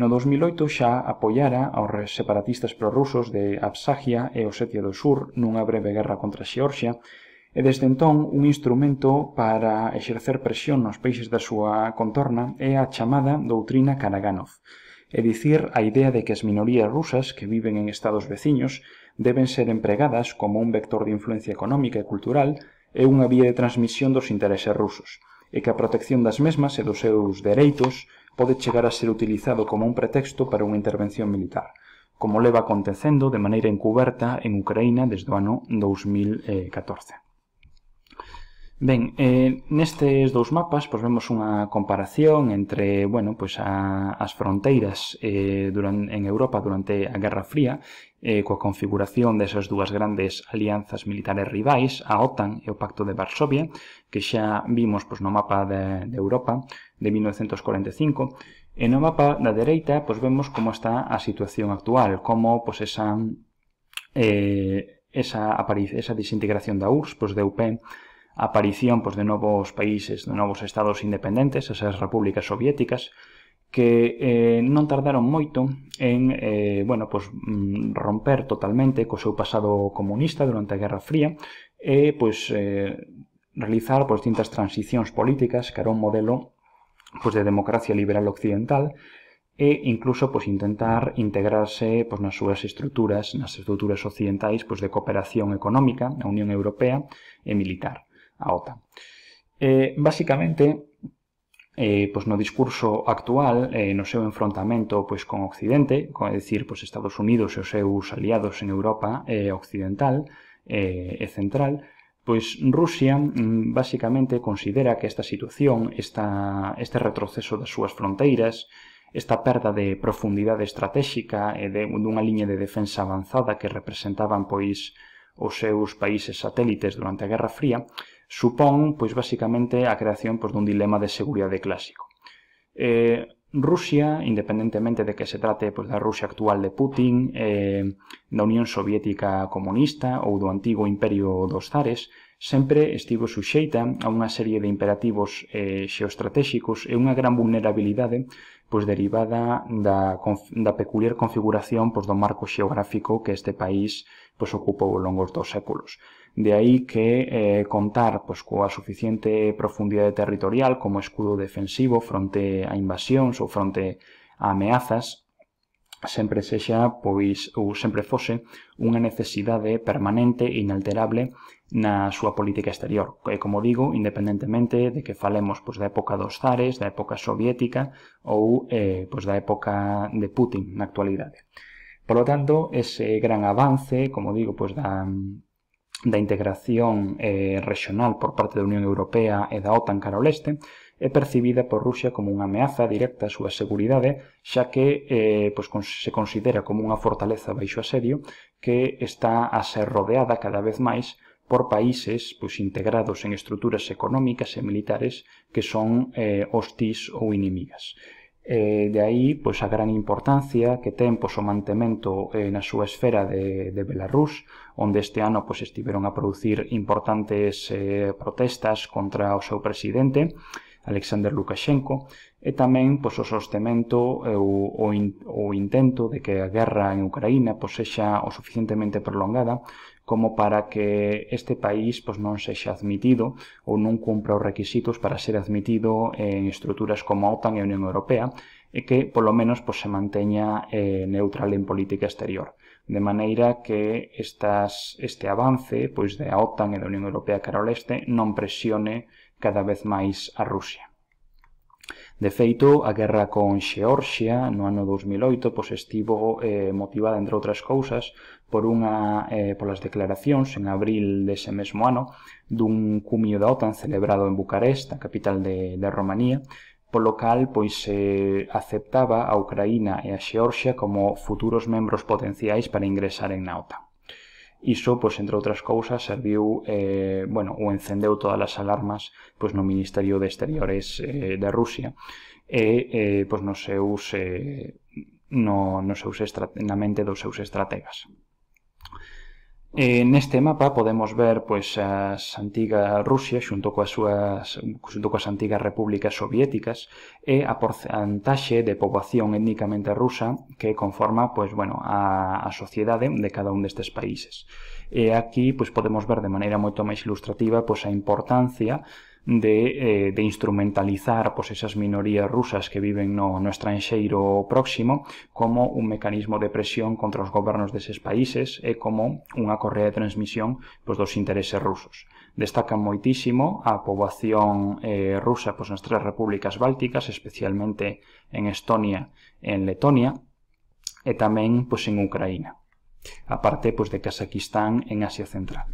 No 2008 xa apoiara aos separatistas prorrusos de Absagia e Osetia do Sur nunha breve guerra contra Xeorxia e desde entón un instrumento para exercer presión nos países da súa contorna é a chamada doutrina Karaganov, é dicir, a idea de que as minorías rusas que viven en estados veciños deben ser empregadas como un vector de influencia económica e cultural e unha vía de transmisión dos intereses rusos, e que a protección das mesmas e dos seus dereitos pode chegar a ser utilizado como un pretexto para unha intervención militar, como leva acontecendo de maneira encuberta en Ucraína desde o ano 2014. Ben, eh, nestes dous mapas pois vemos unha comparación entre, bueno, pois a, as fronteiras eh, durante, en Europa durante a Guerra Fría eh, coa configuración desas dúas grandes alianzas militares rivais, a OTAN e o Pacto de Varsovia, que xa vimos pois, no mapa de, de Europa de 1945, e no mapa da dereita pois vemos como está a situación actual, como pois esa eh, esa, esa desintegración da URSS pois deu pé a aparición pois, de novos países, de novos estados independentes, esas repúblicas soviéticas, que eh, non tardaron moito en eh, bueno, pois, mm, romper totalmente co seu pasado comunista durante a Guerra Fría e pois, eh, realizar pois, distintas transicións políticas que era un modelo pois, de democracia liberal occidental e incluso pois, intentar integrarse pois, nas súas estruturas, nas estruturas occidentais pois, de cooperación económica, na Unión Europea e militar a OTAN. Eh, basicamente, eh, pois no discurso actual, eh, no seu enfrontamento pois con Occidente, con, é dicir, pois Estados Unidos e os seus aliados en Europa eh, occidental eh, e central, pois Rusia mm, basicamente considera que esta situación, esta, este retroceso das súas fronteiras, esta perda de profundidade estratégica e de, dunha liña de defensa avanzada que representaban pois os seus países satélites durante a Guerra Fría, supón, pois basicamente, a creación pois, dun dilema de seguridade clásico. Eh, Rusia, independentemente de que se trate pois, da Rusia actual de Putin, eh, da Unión Soviética comunista ou do antigo imperio dos zares, sempre estivo suxeita a unha serie de imperativos eh, xeoestratégicos e unha gran vulnerabilidade pois derivada da, da peculiar configuración pois, do marco xeográfico que este país pois, ocupou ao longo dos séculos. De aí que eh, contar pois, coa suficiente profundidade territorial como escudo defensivo fronte a invasións ou fronte a ameazas sempre sexa, pois, ou sempre fose unha necesidade permanente e inalterable na súa política exterior. E, como digo, independentemente de que falemos pois, da época dos zares, da época soviética ou eh, pois, da época de Putin na actualidade. Por lo tanto, ese gran avance, como digo, pois, da da integración eh, regional por parte da Unión Europea e da OTAN cara ao leste, é percibida por Rusia como unha ameaza directa á súa seguridade, xa que eh, pois, se considera como unha fortaleza baixo asedio que está a ser rodeada cada vez máis por países pois, integrados en estruturas económicas e militares que son eh, hostis ou inimigas. E eh, de aí, pois, a gran importancia que ten pois, o mantemento eh, na súa esfera de, de Belarus, onde este ano pois, estiveron a producir importantes eh, protestas contra o seu presidente, Alexander Lukashenko, e tamén pois, o sostemento ou eh, o, o, in, o intento de que a guerra en Ucraína pois, sexa o suficientemente prolongada como para que este país pois, non sexa admitido ou non cumpra os requisitos para ser admitido en estruturas como a OTAN e a Unión Europea e que polo menos pois, se manteña eh, neutral en política exterior de maneira que estas, este avance pois da OTAN e da Unión Europea cara ao leste non presione cada vez máis a Rusia. De feito, a guerra con Xeorxia no ano 2008 pois estivo eh, motivada, entre outras cousas, por unha eh, polas declaracións en abril dese mesmo ano dun cumio da OTAN celebrado en Bucarest, a capital de, de Romanía, polo cal pois se eh, aceptaba a Ucraína e a Xeorxia como futuros membros potenciais para ingresar en na OTAN. Iso, pois, entre outras cousas, serviu, eh, bueno, ou encendeu todas as alarmas pois, no Ministerio de Exteriores eh, de Rusia e eh, pois, nos seus, eh, no, nos seus na mente dos seus estrategas. E eh, neste mapa podemos ver pois as antigas Rusia xunto coas súas xunto coas antigas repúblicas soviéticas e a porcentaxe de poboación étnicamente rusa que conforma pois bueno, a, a sociedade de cada un destes países. E aquí pois podemos ver de maneira moito máis ilustrativa pois a importancia de, eh, de instrumentalizar pues, esas minorías rusas que viven no, no estranxeiro próximo como un mecanismo de presión contra os gobernos deses países e eh, como unha correa de transmisión pois, dos intereses rusos. Destaca moitísimo a poboación eh, rusa pois, nas tres repúblicas bálticas, especialmente en Estonia e en Letonia, e tamén pois, en Ucraína, aparte pois, de Kazakistán en Asia Central.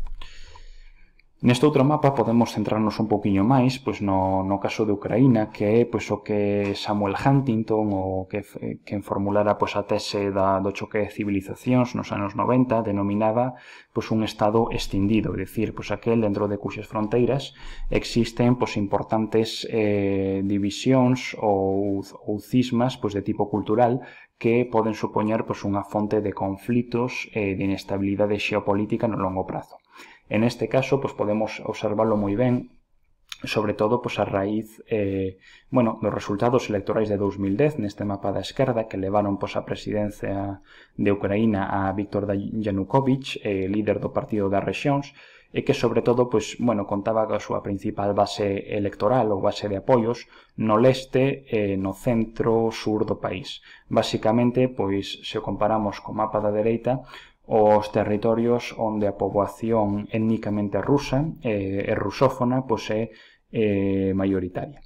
Neste outro mapa podemos centrarnos un poquinho máis pois no, no caso de Ucraína, que é pois, o que Samuel Huntington, o que eh, que formulara pois, a tese da, do choque de civilizacións nos anos 90, denominaba pois, un estado extendido, é dicir, pois, aquel dentro de cuxas fronteiras existen pois, importantes eh, divisións ou, ou cismas pois, de tipo cultural que poden supoñar pois, unha fonte de conflitos e eh, de inestabilidade xeopolítica no longo prazo. En este caso, pues podemos observarlo moi ben, sobre todo pois, a raíz eh, bueno, dos resultados electorais de 2010 neste mapa da esquerda que levaron pois, a presidencia de Ucraína a Víctor Yanukovych, eh, líder do Partido das Rexións, e que sobre todo pois, bueno, contaba a súa principal base electoral ou base de apoios no leste e eh, no centro sur do país. Basicamente, pois se o comparamos co mapa da dereita, os territorios onde a poboación étnicamente rusa eh, e rusófona pois é eh, maioritaria.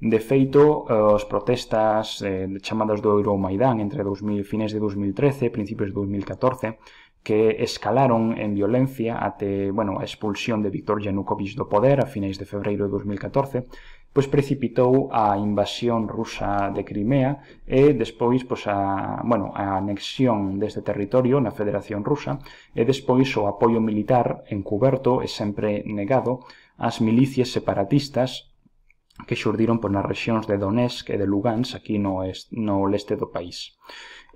De feito, as eh, protestas eh, chamadas do Euromaidán entre 2000, fines de 2013 e principios de 2014 que escalaron en violencia até bueno, a expulsión de Víctor Yanukovych do poder a finais de febreiro de 2014 pois precipitou a invasión rusa de Crimea e despois pois a, bueno, a anexión deste territorio na Federación Rusa e despois o apoio militar encuberto e sempre negado ás milicias separatistas que xurdiron por nas rexións de Donetsk e de Lugansk aquí no, est, no leste do país.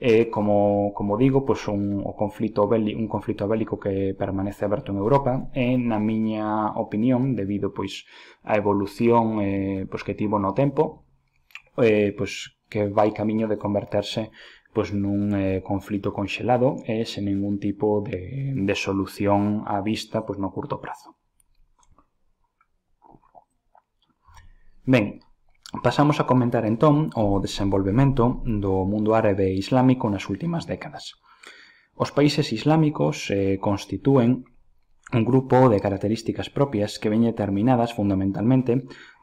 E, eh, como, como digo, pois un, o conflito bélico, un conflito bélico que permanece aberto en Europa e, na miña opinión, debido pois á evolución eh, pois que tivo no tempo, eh, pois que vai camiño de converterse pois nun eh, conflito conxelado e eh, sen ningún tipo de, de solución á vista pois no curto prazo. Ben, Pasamos a comentar entón o desenvolvemento do mundo árabe islámico nas últimas décadas. Os países islámicos eh, constitúen un grupo de características propias que veñen determinadas fundamentalmente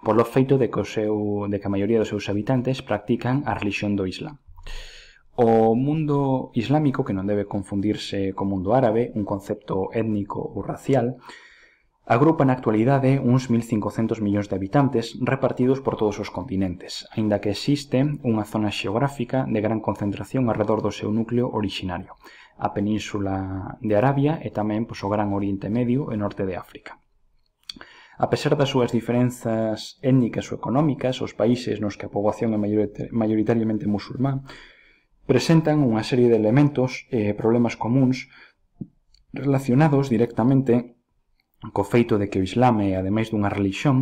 polo feito de que, o seu, de que a maioría dos seus habitantes practican a religión do Islam. O mundo islámico, que non debe confundirse co mundo árabe, un concepto étnico ou racial, agrupa na actualidade uns 1.500 millóns de habitantes repartidos por todos os continentes, aínda que existe unha zona xeográfica de gran concentración alrededor do seu núcleo originario, a península de Arabia e tamén pois, o Gran Oriente Medio e Norte de África. A pesar das súas diferenzas étnicas ou económicas, os países nos que a poboación é maioritariamente musulmán presentan unha serie de elementos e problemas comuns relacionados directamente co feito de que o islam é, ademais dunha relixión,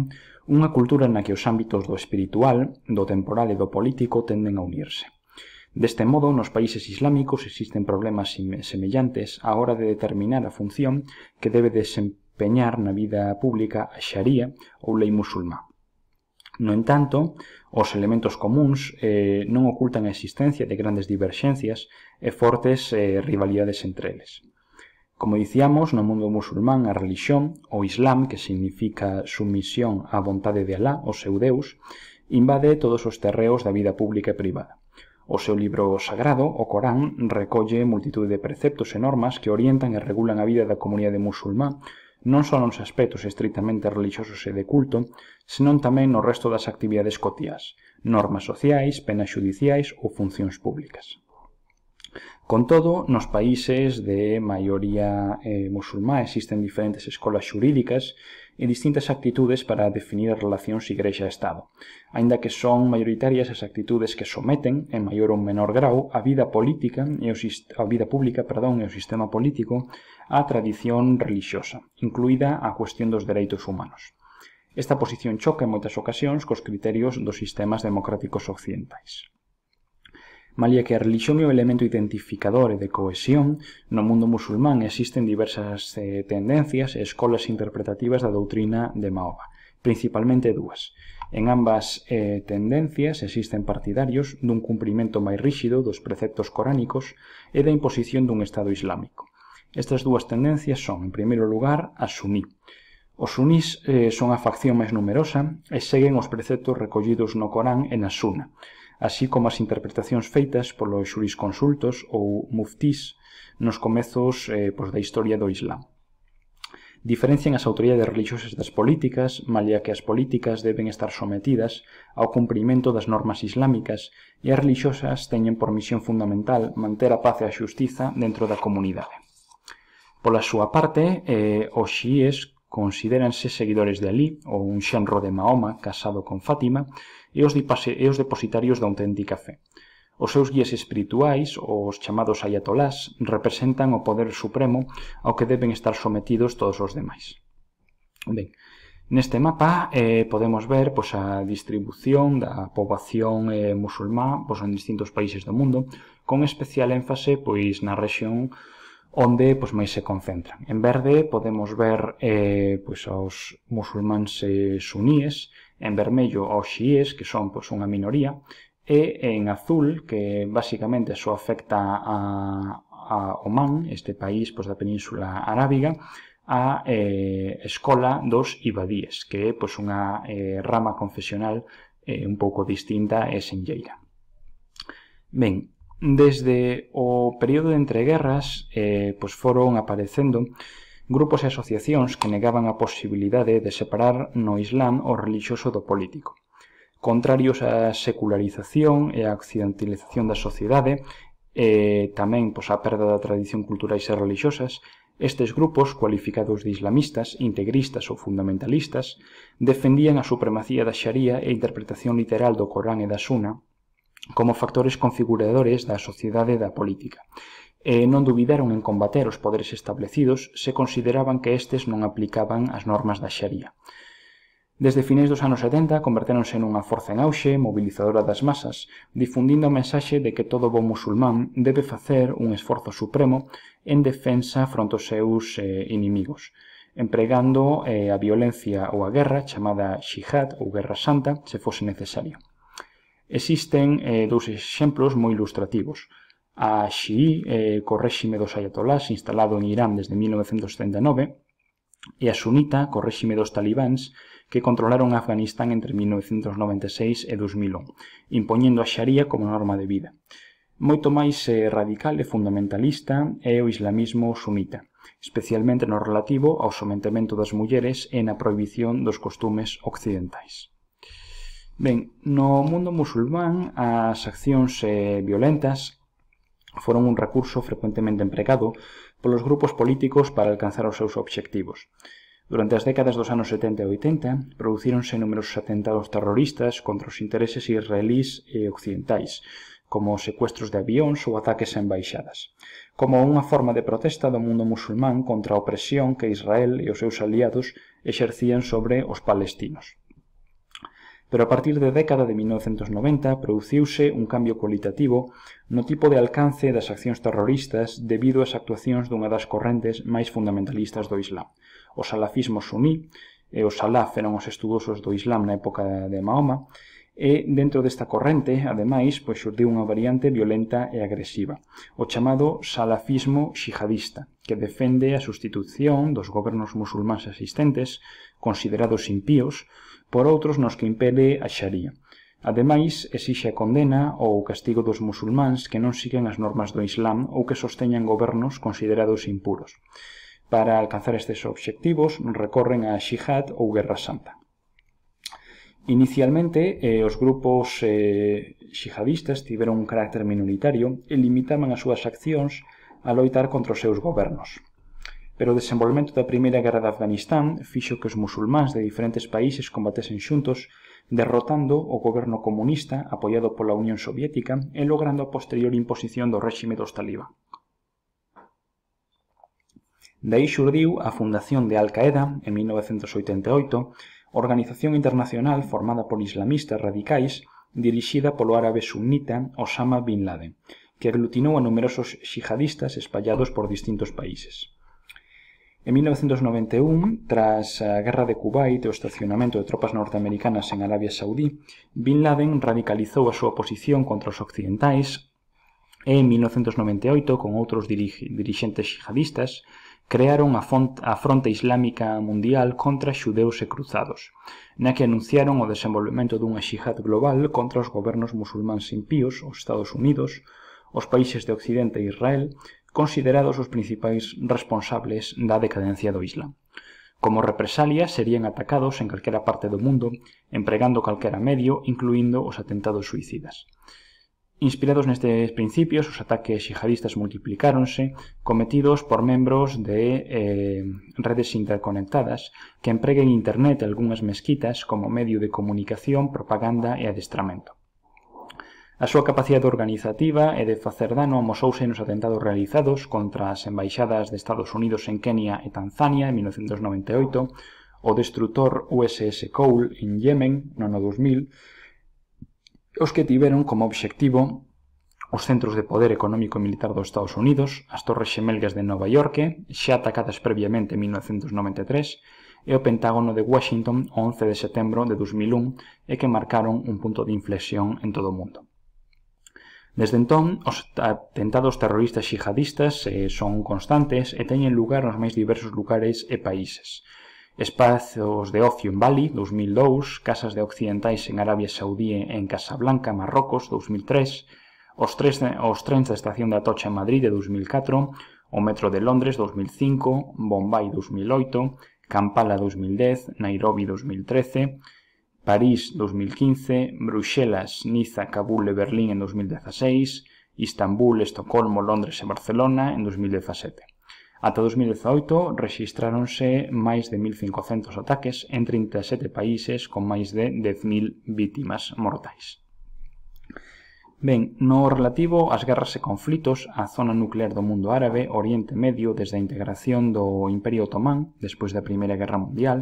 unha cultura na que os ámbitos do espiritual, do temporal e do político tenden a unirse. Deste modo, nos países islámicos existen problemas semellantes á hora de determinar a función que debe desempeñar na vida pública a xaría ou lei musulmá. No entanto, os elementos comuns eh, non ocultan a existencia de grandes diverxencias e fortes eh, rivalidades entre eles. Como dicíamos, no mundo musulmán a relixión, o islam, que significa sumisión á vontade de Alá, o seu Deus, invade todos os terreos da vida pública e privada. O seu libro sagrado, o Corán, recolle multitud de preceptos e normas que orientan e regulan a vida da comunidade musulmán, non só nos aspectos estritamente religiosos e de culto, senón tamén no resto das actividades cotías, normas sociais, penas xudiciais ou funcións públicas. Con todo, nos países de maioría eh, musulmá existen diferentes escolas xurídicas e distintas actitudes para definir a relación Igrexa-Estado, aínda que son maioritarias as actitudes que someten, en maior ou menor grau, a vida política e o a vida pública, perdón, e o sistema político á tradición relixiosa, incluída a cuestión dos dereitos humanos. Esta posición choca en moitas ocasións cos criterios dos sistemas democráticos occidentais. Malia que a religión é o elemento identificador e de cohesión, no mundo musulmán existen diversas eh, tendencias e escolas interpretativas da doutrina de Mahoma, principalmente dúas. En ambas eh, tendencias existen partidarios dun cumprimento máis ríxido dos preceptos coránicos e da imposición dun Estado islámico. Estas dúas tendencias son, en primeiro lugar, a suní, Os sunís eh, son a facción máis numerosa e seguen os preceptos recollidos no Corán e na Suna, así como as interpretacións feitas polos xurisconsultos ou muftís nos comezos eh, pois, da historia do Islam. Diferencian as autoridades religiosas das políticas, malia que as políticas deben estar sometidas ao cumprimento das normas islámicas e as religiosas teñen por misión fundamental manter a paz e a xustiza dentro da comunidade. Pola súa parte, eh, os xíes consideranse seguidores de Ali ou un xenro de Mahoma casado con Fátima, e os, e os depositarios da auténtica fe. Os seus guías espirituais, os chamados ayatolás, representan o poder supremo ao que deben estar sometidos todos os demais. Ben, neste mapa eh, podemos ver pois, a distribución da poboación eh, musulmá pois, en distintos países do mundo, con especial énfase pois na rexión onde pois, máis se concentran. En verde podemos ver eh, pois, aos musulmáns eh, suníes, en vermello aos xiíes, que son pois, unha minoría, e en azul, que basicamente só afecta a, a Oman, este país pois, da península arábiga, a eh, escola dos ibadíes, que é pois, unha eh, rama confesional eh, un pouco distinta e senlleira. Ben, desde o período de entreguerras eh, pois foron aparecendo grupos e asociacións que negaban a posibilidade de separar no Islam o relixioso do político. Contrarios á secularización e á occidentalización da sociedade, e tamén pois, a perda da tradición culturais e religiosas, Estes grupos, cualificados de islamistas, integristas ou fundamentalistas, defendían a supremacía da xaría e a interpretación literal do Corán e da Suna como factores configuradores da sociedade e da política, e non dubidaron en combater os poderes establecidos se consideraban que estes non aplicaban as normas da xaría. Desde finais dos anos 70 convertéronse nunha forza en auxe mobilizadora das masas, difundindo a mensaxe de que todo bo musulmán debe facer un esforzo supremo en defensa fronte aos seus eh, inimigos, empregando eh, a violencia ou a guerra chamada xihad ou guerra santa se fose necesario. Existen eh, dous exemplos moi ilustrativos a Xii eh, co réxime dos ayatolás instalado en Irán desde 1979 e a sunita co réxime dos talibáns que controlaron Afganistán entre 1996 e 2001, impoñendo a xaría como norma de vida. Moito máis eh, radical e fundamentalista é o islamismo sunita, especialmente no relativo ao sometemento das mulleres e na prohibición dos costumes occidentais. Ben, no mundo musulmán as accións eh, violentas foron un recurso frecuentemente empregado polos grupos políticos para alcanzar os seus obxectivos. Durante as décadas dos anos 70 e 80, producíronse numerosos atentados terroristas contra os intereses israelís e occidentais, como secuestros de avións ou ataques a embaixadas, como unha forma de protesta do mundo musulmán contra a opresión que Israel e os seus aliados exercían sobre os palestinos pero a partir da década de 1990 produciuse un cambio cualitativo no tipo de alcance das accións terroristas debido ás actuacións dunha das correntes máis fundamentalistas do Islam. O salafismo suní e os salaf eran os estudosos do Islam na época de Mahoma e dentro desta corrente, ademais, pois xurdiu unha variante violenta e agresiva, o chamado salafismo xihadista, que defende a sustitución dos gobernos musulmáns existentes, considerados impíos, por outros nos que impele a xaría. Ademais, esixe a condena ou o castigo dos musulmáns que non siguen as normas do Islam ou que sosteñan gobernos considerados impuros. Para alcanzar estes obxectivos, recorren á xihad ou guerra santa. Inicialmente, eh, os grupos eh, xihadistas tiveron un carácter minoritario e limitaban as súas accións a loitar contra os seus gobernos pero o desenvolvemento da Primeira Guerra de Afganistán fixo que os musulmáns de diferentes países combatesen xuntos, derrotando o goberno comunista apoiado pola Unión Soviética e logrando a posterior imposición do réxime dos talibán. Daí xurdiu a fundación de Al-Qaeda en 1988, organización internacional formada por islamistas radicais dirixida polo árabe sunnita Osama Bin Laden, que aglutinou a numerosos xihadistas espallados por distintos países. En 1991, tras a guerra de Kuwait e o estacionamento de tropas norteamericanas en Arabia Saudí, Bin Laden radicalizou a súa posición contra os occidentais e en 1998, con outros dirixentes xihadistas, crearon a, a Fronte Islámica Mundial contra xudeus e cruzados, na que anunciaron o desenvolvemento dunha xihad global contra os gobernos musulmáns impíos, os Estados Unidos, os países de Occidente e Israel, considerados os principais responsables da decadencia do Islam. Como represalia, serían atacados en calquera parte do mundo, empregando calquera medio, incluindo os atentados suicidas. Inspirados nestes principios, os ataques xihadistas multiplicáronse, cometidos por membros de eh, redes interconectadas que empreguen Internet e algunhas mesquitas como medio de comunicación, propaganda e adestramento. A súa capacidade organizativa e de facer dano amosouse nos atentados realizados contra as embaixadas de Estados Unidos en Kenia e Tanzania en 1998, o destrutor USS Cole en Yemen no ano 2000, os que tiveron como obxectivo os centros de poder económico e militar dos Estados Unidos, as Torres Xemelgas de Nova York, xa atacadas previamente en 1993, e o Pentágono de Washington o 11 de setembro de 2001 e que marcaron un punto de inflexión en todo o mundo. Desde entón, os atentados terroristas xihadistas eh, son constantes e teñen lugar nos máis diversos lugares e países. Espazos de ocio en Bali, 2002, casas de occidentais en Arabia Saudí en Casablanca, Marrocos, 2003, os, tres, os trens da estación da Tocha en Madrid de 2004, o metro de Londres 2005, Bombay 2008, Kampala 2010, Nairobi 2013, París 2015, Bruxelas, Niza, Cabul e Berlín en 2016, Istambul, Estocolmo, Londres e Barcelona en 2017. Ata 2018 rexistráronse máis de 1.500 ataques en 37 países con máis de 10.000 vítimas mortais. Ben, no relativo ás guerras e conflitos, a zona nuclear do mundo árabe, Oriente Medio, desde a integración do Imperio Otomán, despois da Primeira Guerra Mundial,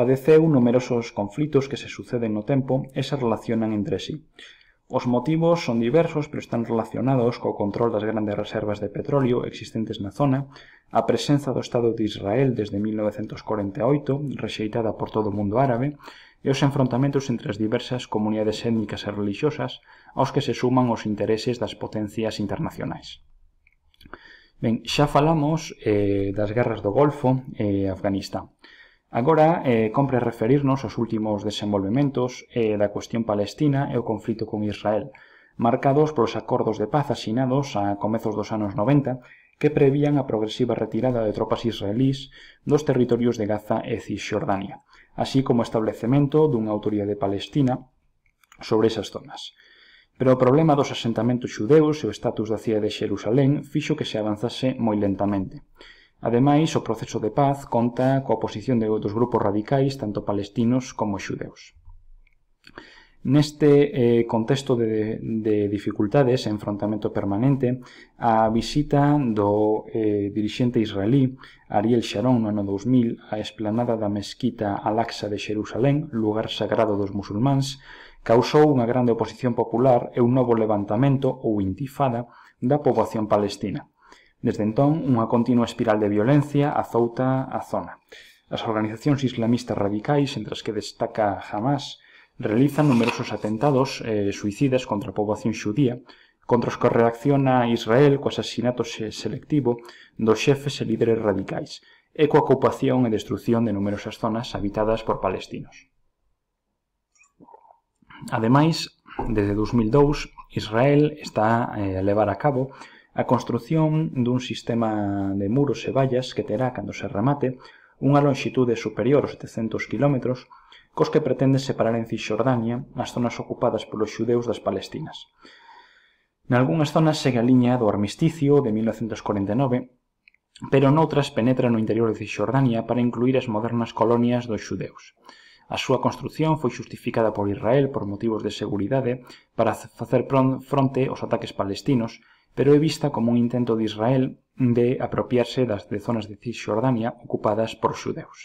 padeceu numerosos conflitos que se suceden no tempo e se relacionan entre si. Os motivos son diversos, pero están relacionados co control das grandes reservas de petróleo existentes na zona, a presenza do Estado de Israel desde 1948, rexeitada por todo o mundo árabe, e os enfrontamentos entre as diversas comunidades étnicas e religiosas aos que se suman os intereses das potencias internacionais. Ben, xa falamos eh, das guerras do Golfo e eh, Afganistán. Agora eh, compre referirnos aos últimos desenvolvementos eh, da cuestión palestina e o conflito con Israel, marcados polos acordos de paz asinados a comezos dos anos 90 que prevían a progresiva retirada de tropas israelís dos territorios de Gaza e Cisjordania, así como o establecemento dunha autoridade palestina sobre esas zonas. Pero o problema dos asentamentos xudeus e o estatus da cidade de Xerusalén fixo que se avanzase moi lentamente. Ademais, o proceso de paz conta coa oposición de outros grupos radicais, tanto palestinos como xudeus. Neste eh, contexto de, de dificultades, enfrontamento permanente, a visita do eh, dirixente israelí Ariel Sharon no ano 2000 á esplanada da mesquita Al-Aqsa de Xerusalén, lugar sagrado dos musulmáns, causou unha grande oposición popular e un novo levantamento ou intifada da poboación palestina. Desde entón, unha continua espiral de violencia azouta a zona. As organizacións islamistas radicais, entre as que destaca Hamas, realizan numerosos atentados eh, suicidas contra a poboación xudía, contra os que reacciona Israel co asasinato selectivo dos xefes e líderes radicais, e coa ocupación e destrucción de numerosas zonas habitadas por palestinos. Ademais, desde 2002, Israel está eh, a levar a cabo a construción dun sistema de muros e vallas que terá, cando se remate, unha lonxitude superior aos 700 km, cos que pretende separar en Cisjordania as zonas ocupadas polos xudeus das Palestinas. Nalgúnas zonas segue a liña do armisticio de 1949, pero noutras penetra no interior de Cisjordania para incluir as modernas colonias dos xudeus. A súa construción foi xustificada por Israel por motivos de seguridade para facer fronte aos ataques palestinos pero é vista como un intento de Israel de apropiarse das de zonas de Cisjordania ocupadas por xudeus.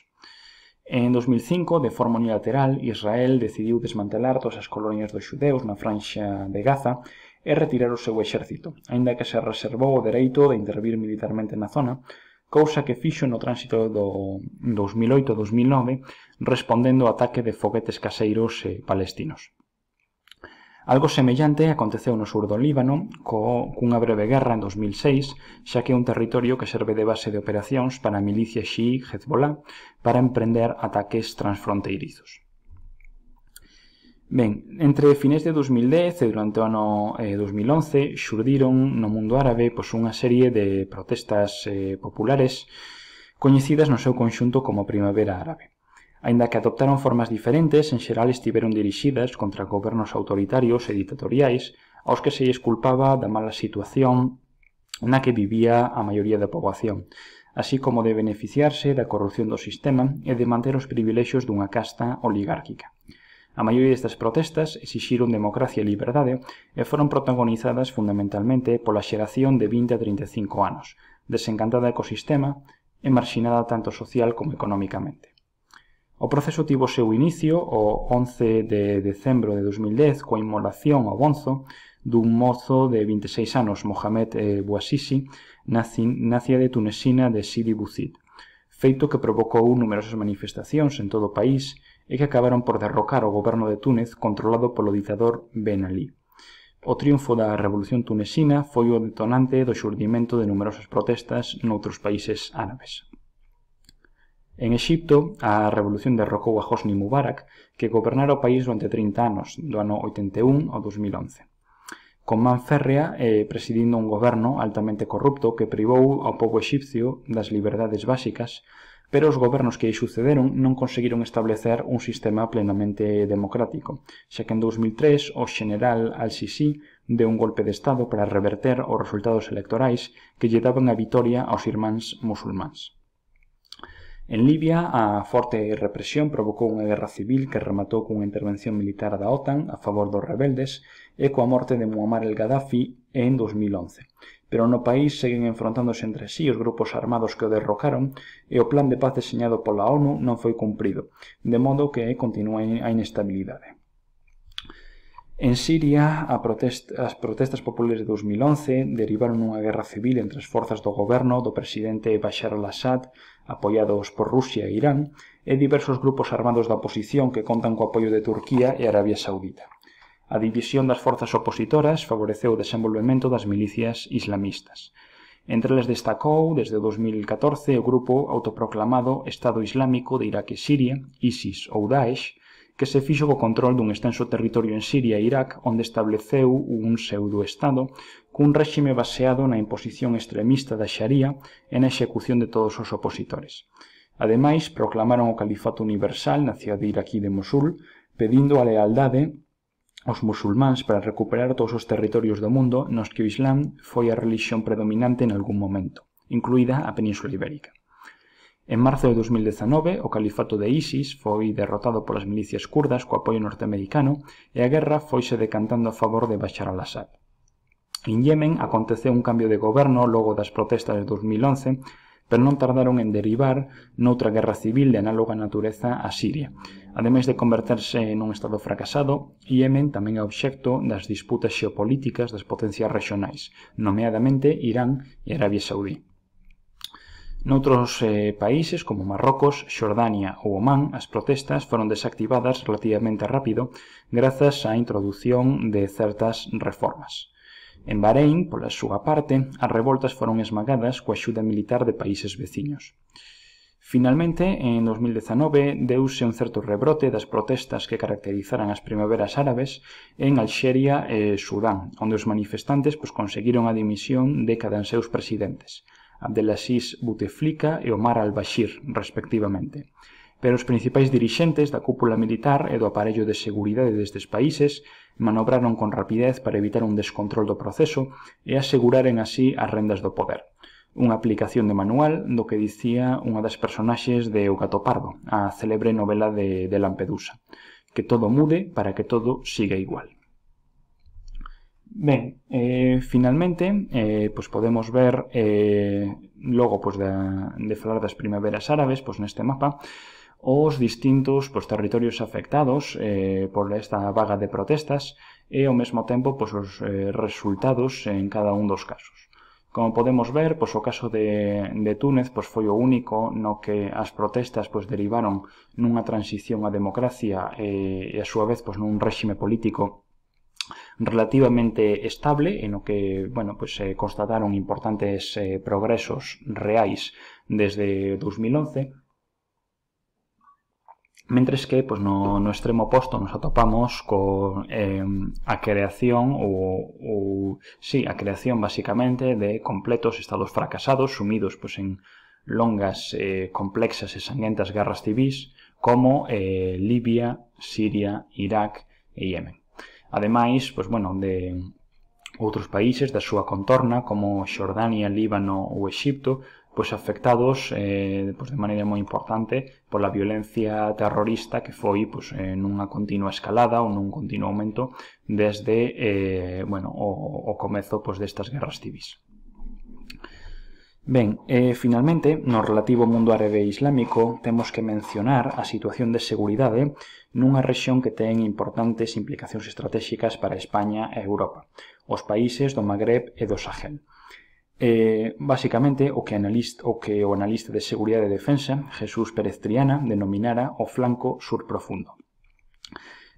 En 2005, de forma unilateral, Israel decidiu desmantelar todas as colonias dos xudeus na franxa de Gaza e retirar o seu exército, aínda que se reservou o dereito de intervir militarmente na zona, cousa que fixo no tránsito do 2008-2009 respondendo ao ataque de foguetes caseiros palestinos. Algo semellante aconteceu no sur do Líbano co, cunha breve guerra en 2006, xa que é un territorio que serve de base de operacións para a milicia xií Hezbollah para emprender ataques transfronteirizos. Ben, entre fines de 2010 e durante o ano eh, 2011 xurdiron no mundo árabe pois, unha serie de protestas eh, populares coñecidas no seu conxunto como Primavera Árabe. Ainda que adoptaron formas diferentes, en xeral estiveron dirixidas contra gobernos autoritarios e ditatoriais aos que se lles culpaba da mala situación na que vivía a maioría da poboación, así como de beneficiarse da corrupción do sistema e de manter os privilexios dunha casta oligárquica. A maioría destas protestas exixiron democracia e liberdade e foron protagonizadas fundamentalmente pola xeración de 20 a 35 anos, desencantada co ecosistema e marxinada tanto social como economicamente. O proceso tivo o seu inicio o 11 de decembro de 2010 coa inmolación ao bonzo dun mozo de 26 anos, Mohamed eh, Bouazizi, nacia de Tunesina de Sidi Bouzid, feito que provocou numerosas manifestacións en todo o país e que acabaron por derrocar o goberno de Túnez controlado polo ditador Ben Ali. O triunfo da Revolución Tunesina foi o detonante do xurdimento de numerosas protestas noutros países árabes. En Exipto, a revolución derrocou a Hosni Mubarak, que gobernara o país durante 30 anos, do ano 81 ao 2011 con man férrea eh, presidindo un goberno altamente corrupto que privou ao povo exipcio das liberdades básicas, pero os gobernos que aí sucederon non conseguiron establecer un sistema plenamente democrático, xa que en 2003 o general al-Sisi deu un golpe de Estado para reverter os resultados electorais que lle daban a vitoria aos irmáns musulmáns. En Libia, a forte represión provocou unha guerra civil que rematou cunha intervención militar da OTAN a favor dos rebeldes e coa morte de Muammar el Gaddafi en 2011. Pero no país seguen enfrontándose entre sí os grupos armados que o derrocaron e o plan de paz deseñado pola ONU non foi cumprido, de modo que continúa a inestabilidade. En Siria, a protest as protestas populares de 2011 derivaron nunha guerra civil entre as forzas do goberno do presidente Bashar al-Assad, apoiados por Rusia e Irán, e diversos grupos armados da oposición que contan co apoio de Turquía e Arabia Saudita. A división das forzas opositoras favoreceu o desenvolvemento das milicias islamistas. Entre elas destacou, desde 2014, o grupo autoproclamado Estado Islámico de Iraque e Siria, ISIS ou Daesh, que se fixo co control dun extenso territorio en Siria e Irak onde estableceu un pseudo-estado cun réxime baseado na imposición extremista da xaría e na execución de todos os opositores. Ademais, proclamaron o Califato Universal na cidade iraquí de Mosul, pedindo a lealdade aos musulmáns para recuperar todos os territorios do mundo nos que o Islam foi a religión predominante en algún momento, incluída a Península Ibérica. En marzo de 2019, o califato de ISIS foi derrotado polas milicias curdas co apoio norteamericano e a guerra foise decantando a favor de Bashar al-Assad. En Yemen aconteceu un cambio de goberno logo das protestas de 2011, pero non tardaron en derivar noutra guerra civil de análoga natureza a Siria. Ademais de converterse nun estado fracasado, Yemen tamén é obxecto das disputas xeopolíticas das potencias regionais, nomeadamente Irán e Arabia Saudí. Noutros eh, países como Marrocos, Xordania ou Omán, as protestas foron desactivadas relativamente rápido grazas á introdución de certas reformas. En Bahrein, pola súa parte, as revoltas foron esmagadas coa axuda militar de países veciños. Finalmente, en 2019, deuse un certo rebrote das protestas que caracterizaran as primaveras árabes en Alxeria e Sudán, onde os manifestantes pois, conseguiron a dimisión de cada seus presidentes. Abdelaziz Bouteflika e Omar al-Bashir, respectivamente. Pero os principais dirixentes da cúpula militar e do aparello de seguridade destes países manobraron con rapidez para evitar un descontrol do proceso e aseguraren así as rendas do poder. Unha aplicación de manual do que dicía unha das personaxes de Gato Pardo, a célebre novela de, de Lampedusa. Que todo mude para que todo siga igual. Ben, eh, finalmente, eh, pois podemos ver eh, logo pois, da, de falar das primaveras árabes pois, neste mapa os distintos pois, territorios afectados eh, por esta vaga de protestas e ao mesmo tempo pois, os eh, resultados en cada un dos casos. Como podemos ver, pois, o caso de, de Túnez pois, foi o único no que as protestas pois, derivaron nunha transición á democracia e, eh, e a súa vez pois, nun réxime político relativamente estable, en lo que bueno, pues se constataron importantes eh, progresos reais desde 2011, Mientras que, pues no, extremo opuesto nos atopamos con em, a creación o sí, a creación básicamente de completos estados fracasados sumidos pues en longas, eh, complexas y sangrientas guerras civiles como eh, Libia, Siria, Irak y Yemen. Ademais, pois, bueno, de outros países da súa contorna, como Xordania, Líbano ou Exipto, pois afectados eh, pois de maneira moi importante pola violencia terrorista que foi pois, en eh, unha continua escalada ou nun continuo aumento desde eh, bueno, o, o comezo pois, destas guerras civis. Ben, eh, finalmente, no relativo mundo árabe islámico, temos que mencionar a situación de seguridade nunha rexión que ten importantes implicacións estratégicas para España e Europa, os países do Magreb e do Sahel. E, eh, basicamente, o que, analista, o que o analista de Seguridade e Defensa, Jesús Pérez Triana, denominara o flanco sur profundo.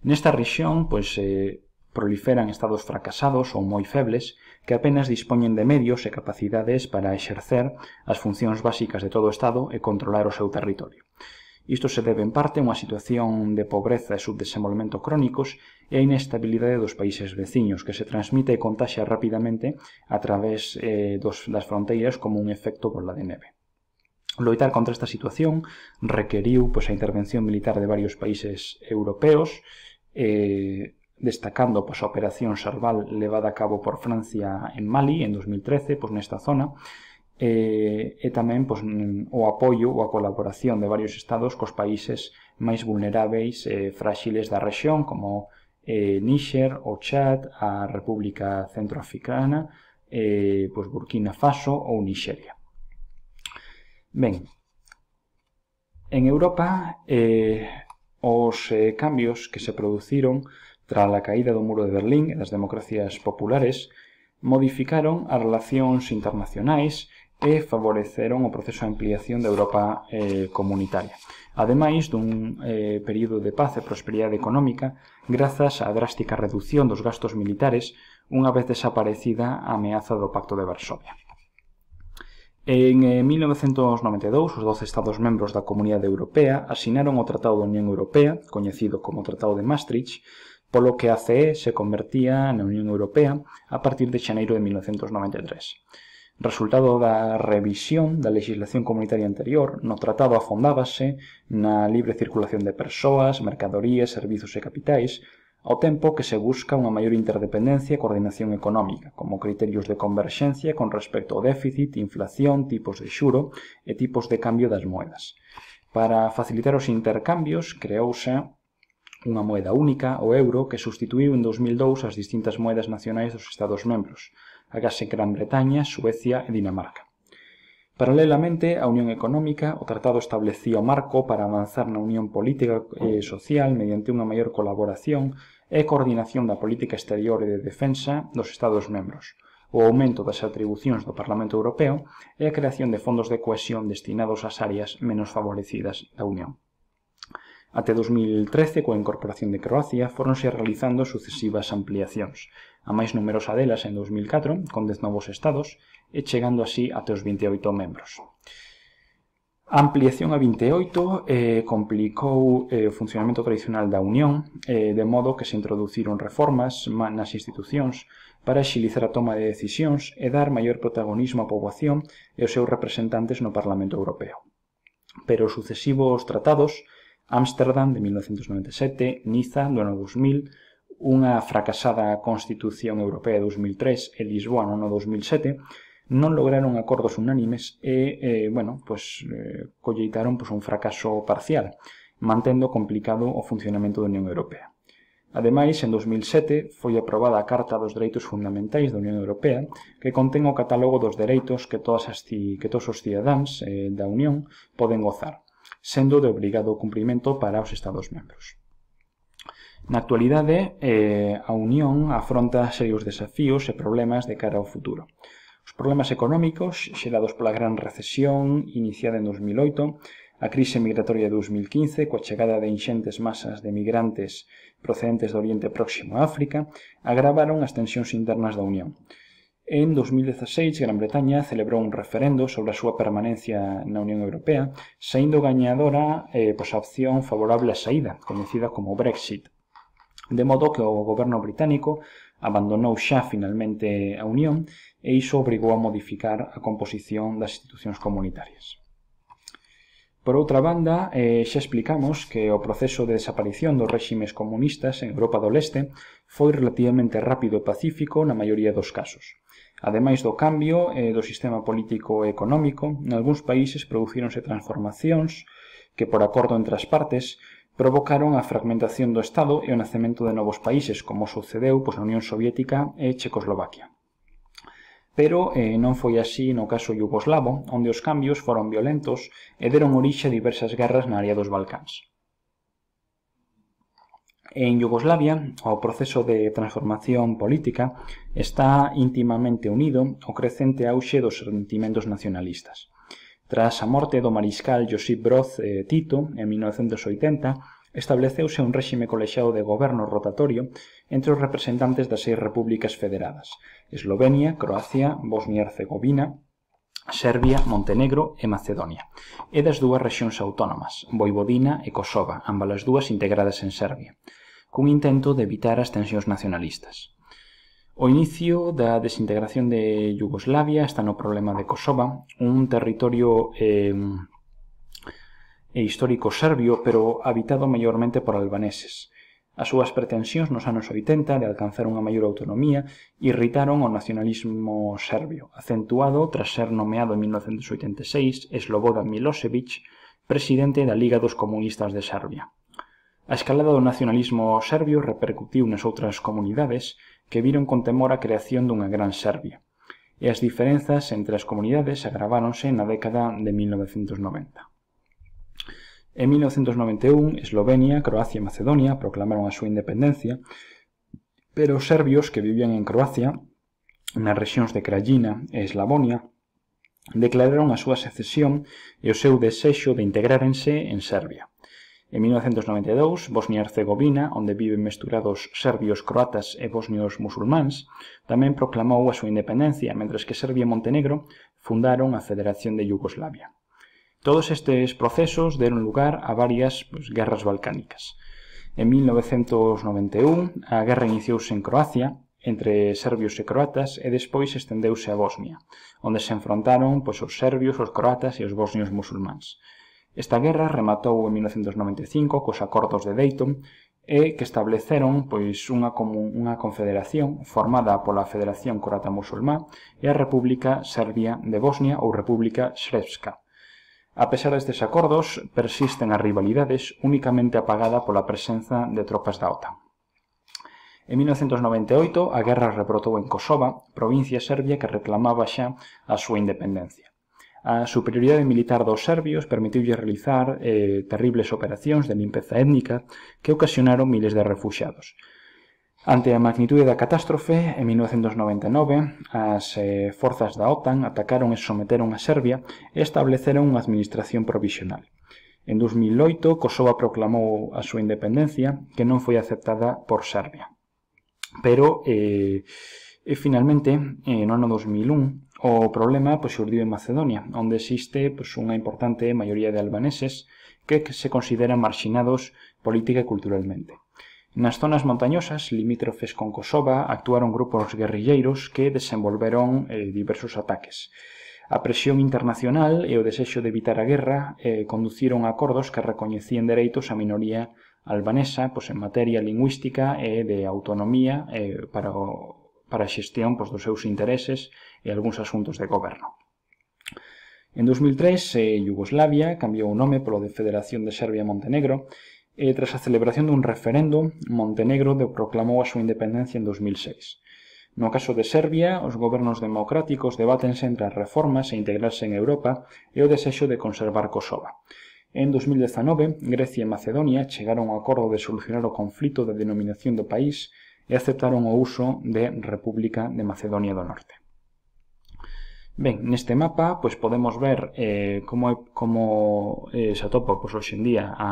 Nesta rexión, pois, eh, proliferan estados fracasados ou moi febles que apenas dispoñen de medios e capacidades para exercer as funcións básicas de todo o Estado e controlar o seu territorio. Isto se debe en parte a unha situación de pobreza e subdesenvolvemento crónicos e a inestabilidade dos países veciños, que se transmite e contaxa rapidamente a través eh, dos, das fronteiras como un efecto bola de neve. Loitar contra esta situación requeriu pois, a intervención militar de varios países europeos, eh, destacando pois, a operación Sarval levada a cabo por Francia en Mali en 2013, pois, nesta zona, e, eh, e tamén pois, o apoio ou a colaboración de varios estados cos países máis vulneráveis e eh, fráxiles da rexión, como eh, Níxer, o Chad, a República Centroafricana, eh, pois Burkina Faso ou Nixeria. Ben, en Europa eh, os eh, cambios que se produciron tras a caída do muro de Berlín e das democracias populares modificaron as relacións internacionais e favoreceron o proceso de ampliación da Europa eh, comunitaria. Ademais dun eh, período de paz e prosperidade económica, grazas á drástica reducción dos gastos militares, unha vez desaparecida a ameaza do Pacto de Varsovia. En eh, 1992, os 12 Estados membros da Comunidade Europea asinaron o Tratado da Unión Europea, coñecido como Tratado de Maastricht, polo que a CE se convertía na Unión Europea a partir de xaneiro de 1993 resultado da revisión da lexislación comunitaria anterior, no tratado afondábase na libre circulación de persoas, mercadorías, servizos e capitais, ao tempo que se busca unha maior interdependencia e coordinación económica, como criterios de converxencia con respecto ao déficit, inflación, tipos de xuro e tipos de cambio das moedas. Para facilitar os intercambios, creouse unha moeda única, o euro, que sustituiu en 2002 as distintas moedas nacionais dos Estados membros, hágase en Gran Bretaña, Suecia e Dinamarca. Paralelamente a unión económica, o tratado establecía o marco para avanzar na unión política e social mediante unha maior colaboración e coordinación da política exterior e de defensa dos Estados membros, o aumento das atribucións do Parlamento Europeo e a creación de fondos de cohesión destinados ás áreas menos favorecidas da Unión. Até 2013, coa incorporación de Croacia, foronse realizando sucesivas ampliacións, a máis numerosa delas en 2004, con 10 novos estados, e chegando así até os 28 membros. A ampliación a 28 eh, complicou eh, o funcionamento tradicional da Unión, eh, de modo que se introduciron reformas nas institucións para xilizar a toma de decisións e dar maior protagonismo á poboación e aos seus representantes no Parlamento Europeo. Pero os sucesivos tratados, Ámsterdam de 1997, Niza do ano 2000, unha fracasada Constitución Europea de 2003 e Lisboa no ano 2007, non lograron acordos unánimes e, eh, bueno, pues, eh, colleitaron pues, un fracaso parcial, mantendo complicado o funcionamento da Unión Europea. Ademais, en 2007 foi aprobada a Carta dos Dereitos Fundamentais da Unión Europea, que contén o catálogo dos dereitos que, todas as ti, que todos os cidadáns eh, da Unión poden gozar, sendo de obrigado cumprimento para os Estados membros. Na actualidade, eh, a Unión afronta serios desafíos e problemas de cara ao futuro. Os problemas económicos, xerados pola gran recesión iniciada en 2008, a crise migratoria de 2015, coa chegada de inxentes masas de migrantes procedentes do Oriente Próximo a África, agravaron as tensións internas da Unión. En 2016, Gran Bretaña celebrou un referendo sobre a súa permanencia na Unión Europea, saindo gañadora eh, pois a opción favorable á saída, conhecida como Brexit, De modo que o goberno británico abandonou xa finalmente a Unión e iso obrigou a modificar a composición das institucións comunitarias. Por outra banda, eh, xa explicamos que o proceso de desaparición dos réximes comunistas en Europa do Leste foi relativamente rápido e pacífico na maioría dos casos. Ademais do cambio eh, do sistema político e económico, nalgúns países producíronse transformacións que, por acordo entre as partes, provocaron a fragmentación do Estado e o nacemento de novos países, como sucedeu pois, a Unión Soviética e Checoslovaquia. Pero eh, non foi así no caso yugoslavo, onde os cambios foron violentos e deron orixe a diversas guerras na área dos Balcáns. En Yugoslavia, o proceso de transformación política está íntimamente unido ao crecente auxe dos sentimentos nacionalistas. Tras a morte do mariscal Josip Broz eh, Tito, en 1980, estableceuse un réxime colexado de goberno rotatorio entre os representantes das seis repúblicas federadas, Eslovenia, Croacia, Bosnia e Herzegovina, Serbia, Montenegro e Macedonia, e das dúas rexións autónomas, Voivodina e Kosova, ambas as dúas integradas en Serbia, cun intento de evitar as tensións nacionalistas. O inicio da desintegración de Yugoslavia está no problema de Kosova, un territorio eh, histórico serbio, pero habitado maiormente por albaneses. As súas pretensións nos anos 80 de alcanzar unha maior autonomía irritaron o nacionalismo serbio, acentuado tras ser nomeado en 1986 Slobodan Milosevic presidente da Liga dos Comunistas de Serbia. A escalada do nacionalismo serbio repercutiu nas outras comunidades que viron con temor a creación dunha Gran Serbia, e as diferenzas entre as comunidades agraváronse na década de 1990. En 1991, Eslovenia, Croacia e Macedonia proclamaron a súa independencia, pero os serbios que vivían en Croacia, nas rexións de Krajina e Eslavonia, declararon a súa secesión e o seu desexo de integrárense en Serbia. En 1992, Bosnia e Herzegovina, onde viven mesturados serbios, croatas e bosnios musulmáns, tamén proclamou a súa independencia, mentres que Serbia e Montenegro fundaron a Federación de Yugoslavia. Todos estes procesos deron lugar a varias pues, guerras balcánicas. En 1991, a guerra iniciouse en Croacia, entre serbios e croatas, e despois estendeuse a Bosnia, onde se enfrontaron pois, os serbios, os croatas e os bosnios musulmáns. Esta guerra rematou en 1995 cos acordos de Dayton e que estableceron pois unha común, unha confederación formada pola Federación Croata Musulmá e a República Serbia de Bosnia ou República Srpska. A pesar destes acordos, persisten as rivalidades únicamente apagada pola presenza de tropas da OTAN. En 1998, a guerra rebrotou en Kosova, provincia serbia que reclamaba xa a súa independencia. A superioridade militar dos serbios permitiulle realizar eh, terribles operacións de limpeza étnica que ocasionaron miles de refuxados. Ante a magnitude da catástrofe, en 1999, as eh, forzas da OTAN atacaron e someteron a Serbia e estableceron unha administración provisional. En 2008, Kosova proclamou a súa independencia, que non foi aceptada por Serbia. Pero, eh, e finalmente, eh, no ano 2001, O problema pois, surdiu en Macedonia, onde existe pois, unha importante maioría de albaneses que se consideran marxinados política e culturalmente. Nas zonas montañosas limítrofes con Kosova actuaron grupos guerrilleiros que desenvolveron eh, diversos ataques. A presión internacional e o desexo de evitar a guerra eh, conduciron a acordos que recoñecían dereitos á minoría albanesa pois, en materia lingüística e de autonomía eh, para o, para a xestión pois, dos seus intereses e algúns asuntos de goberno. En 2003, eh, Yugoslavia cambiou o nome polo de Federación de Serbia e Montenegro e tras a celebración dun referendo, Montenegro proclamou a súa independencia en 2006. No caso de Serbia, os gobernos democráticos debatense entre as reformas e integrarse en Europa e o desexo de conservar Kosova. En 2019, Grecia e Macedonia chegaron ao acordo de solucionar o conflito da denominación do país e aceptaron o uso de República de Macedonia do Norte. Ben, neste mapa pois podemos ver eh, como, é, como eh, se atopa pois, hoxe en día a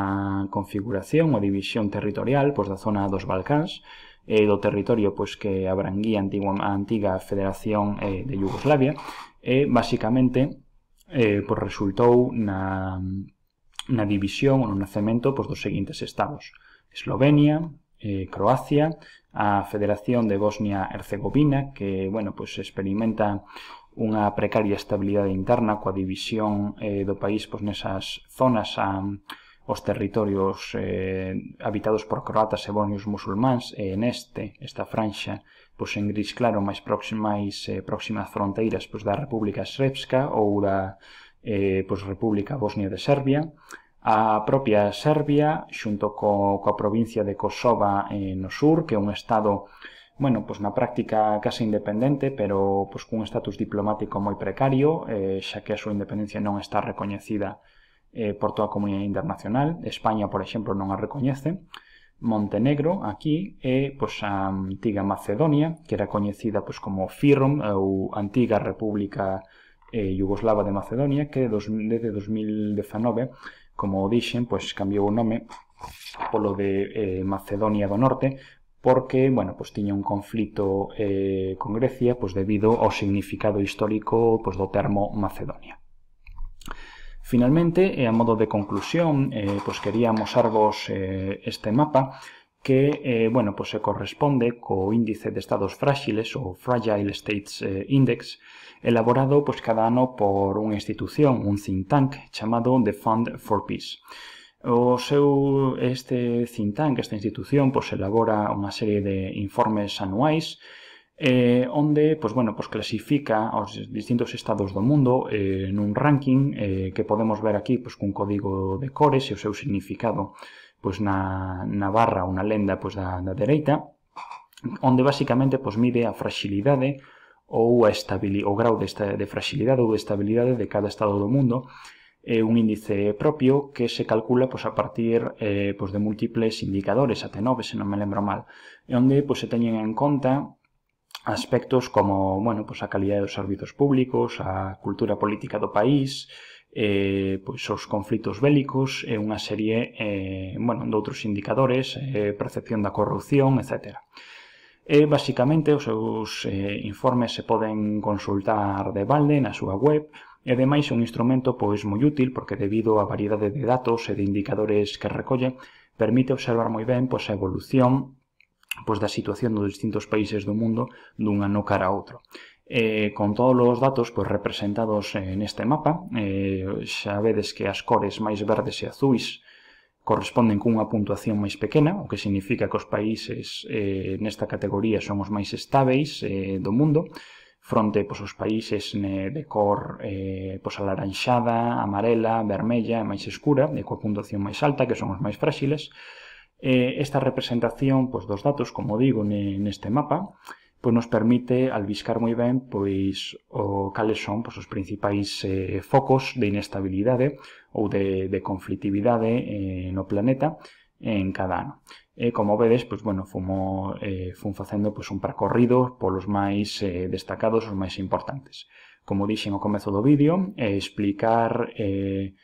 configuración ou división territorial pois, da zona dos Balcáns eh, do territorio pois, que abranguía a antiga, a antiga Federación eh, de Yugoslavia e basicamente eh, pois, resultou na, na división ou no nacemento pois, dos seguintes estados Eslovenia, eh, Croacia, a Federación de Bosnia-Herzegovina, que, bueno, pois experimenta unha precaria estabilidade interna coa división eh, do país pois, nesas zonas a, os territorios eh, habitados por croatas e bosnios musulmáns e neste, esta franxa pois en gris claro máis próximais eh, próximas fronteiras pois da República Srpska ou da eh, pois, República Bosnia de Serbia A propia Serbia, xunto co, coa provincia de Kosova eh, no sur, que é un estado bueno, pois na práctica case independente, pero pois cun estatus diplomático moi precario, eh, xa que a súa independencia non está recoñecida eh, por toda a comunidade internacional. España, por exemplo, non a recoñece. Montenegro, aquí, é pois, a antiga Macedonia, que era coñecida pois, como FIROM, ou antiga República eh, Yugoslava de Macedonia, que desde 2019 como dixen, pois cambiou o nome polo de eh, Macedonia do Norte, porque, bueno, pois tiña un conflito eh, con Grecia, pois debido ao significado histórico pois, do termo Macedonia. Finalmente, e a modo de conclusión, eh, pois quería mosarvos eh, este mapa, que, eh, bueno, pois pues se corresponde co índice de estados fráxiles ou Fragile States eh, Index elaborado pois pues, cada ano por unha institución, un think tank chamado The Fund for Peace. O seu este think tank, esta institución, pois pues, elabora unha serie de informes anuais eh, onde pois, bueno, pois clasifica os distintos estados do mundo eh, nun ranking eh, que podemos ver aquí pois, cun código de cores e o seu significado pois na, na barra ou na lenda pois da, da dereita, onde basicamente pois mide a fragilidade ou a o grau de, esta, de fragilidade ou de estabilidade de cada estado do mundo, é un índice propio que se calcula pois, a partir eh, pois, de múltiples indicadores, até nove, se non me lembro mal, e onde pois, se teñen en conta aspectos como bueno, pois, a calidade dos servizos públicos, a cultura política do país, eh, pois os conflitos bélicos e unha serie eh, bueno, de outros indicadores, eh, percepción da corrupción, etc. E, basicamente, os seus eh, informes se poden consultar de balde na súa web, e ademais é un instrumento pois moi útil porque debido á variedade de datos e de indicadores que recolle, permite observar moi ben pois, a evolución pois, da situación dos distintos países do mundo dun ano cara a outro. Eh, con todos os datos pois, representados en este mapa, eh, xa vedes que as cores máis verdes e azuis corresponden cunha puntuación máis pequena, o que significa que os países eh, nesta categoría son os máis estáveis eh, do mundo, fronte pois, os países ne, de cor eh, pois, alaranxada, amarela, vermella e máis escura, e coa puntuación máis alta, que son os máis fráxiles. Eh, esta representación pois, dos datos, como digo, ne, neste mapa, pois nos permite albiscar moi ben pois o cales son pois, os principais eh, focos de inestabilidade ou de, de conflictividade eh, no planeta en cada ano. E como vedes, pois, bueno, fumo, eh, fun facendo pois, un percorrido polos máis eh, destacados, os máis importantes. Como dixen ao comezo do vídeo, eh, explicar eh,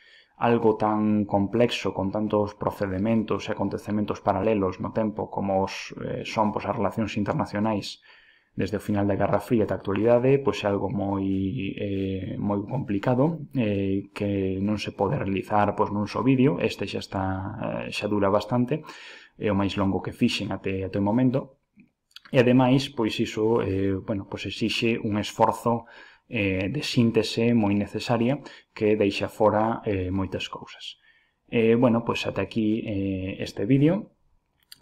algo tan complexo con tantos procedimentos e acontecementos paralelos no tempo como os, eh, son pois, as relacións internacionais desde o final da Guerra Fría ata a actualidade, pois é algo moi eh, moi complicado eh, que non se pode realizar pois nun só vídeo, este xa está eh, xa dura bastante, é o máis longo que fixen até até o momento. E ademais, pois iso eh, bueno, pois exixe un esforzo eh, de síntese moi necesaria que deixa fora eh, moitas cousas. Eh, bueno, pois ata aquí eh, este vídeo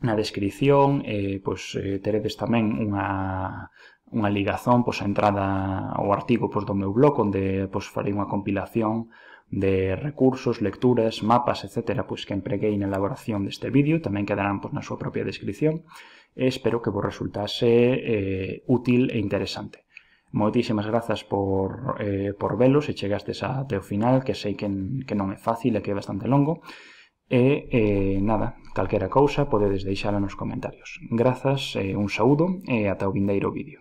na descripción eh, pois, eh, teredes tamén unha, unha ligazón pois, a entrada ao artigo pois, do meu blog onde pois, farei unha compilación de recursos, lecturas, mapas, etc. pois, que empreguei na elaboración deste vídeo tamén quedarán pois, na súa propia descripción e espero que vos resultase eh, útil e interesante Moitísimas grazas por, eh, por velos e chegastes até o final, que sei que, que non é fácil e que é bastante longo. E, eh, nada, calquera cousa podedes deixala nos comentarios. Grazas, eh, un saúdo e ata o vindeiro vídeo.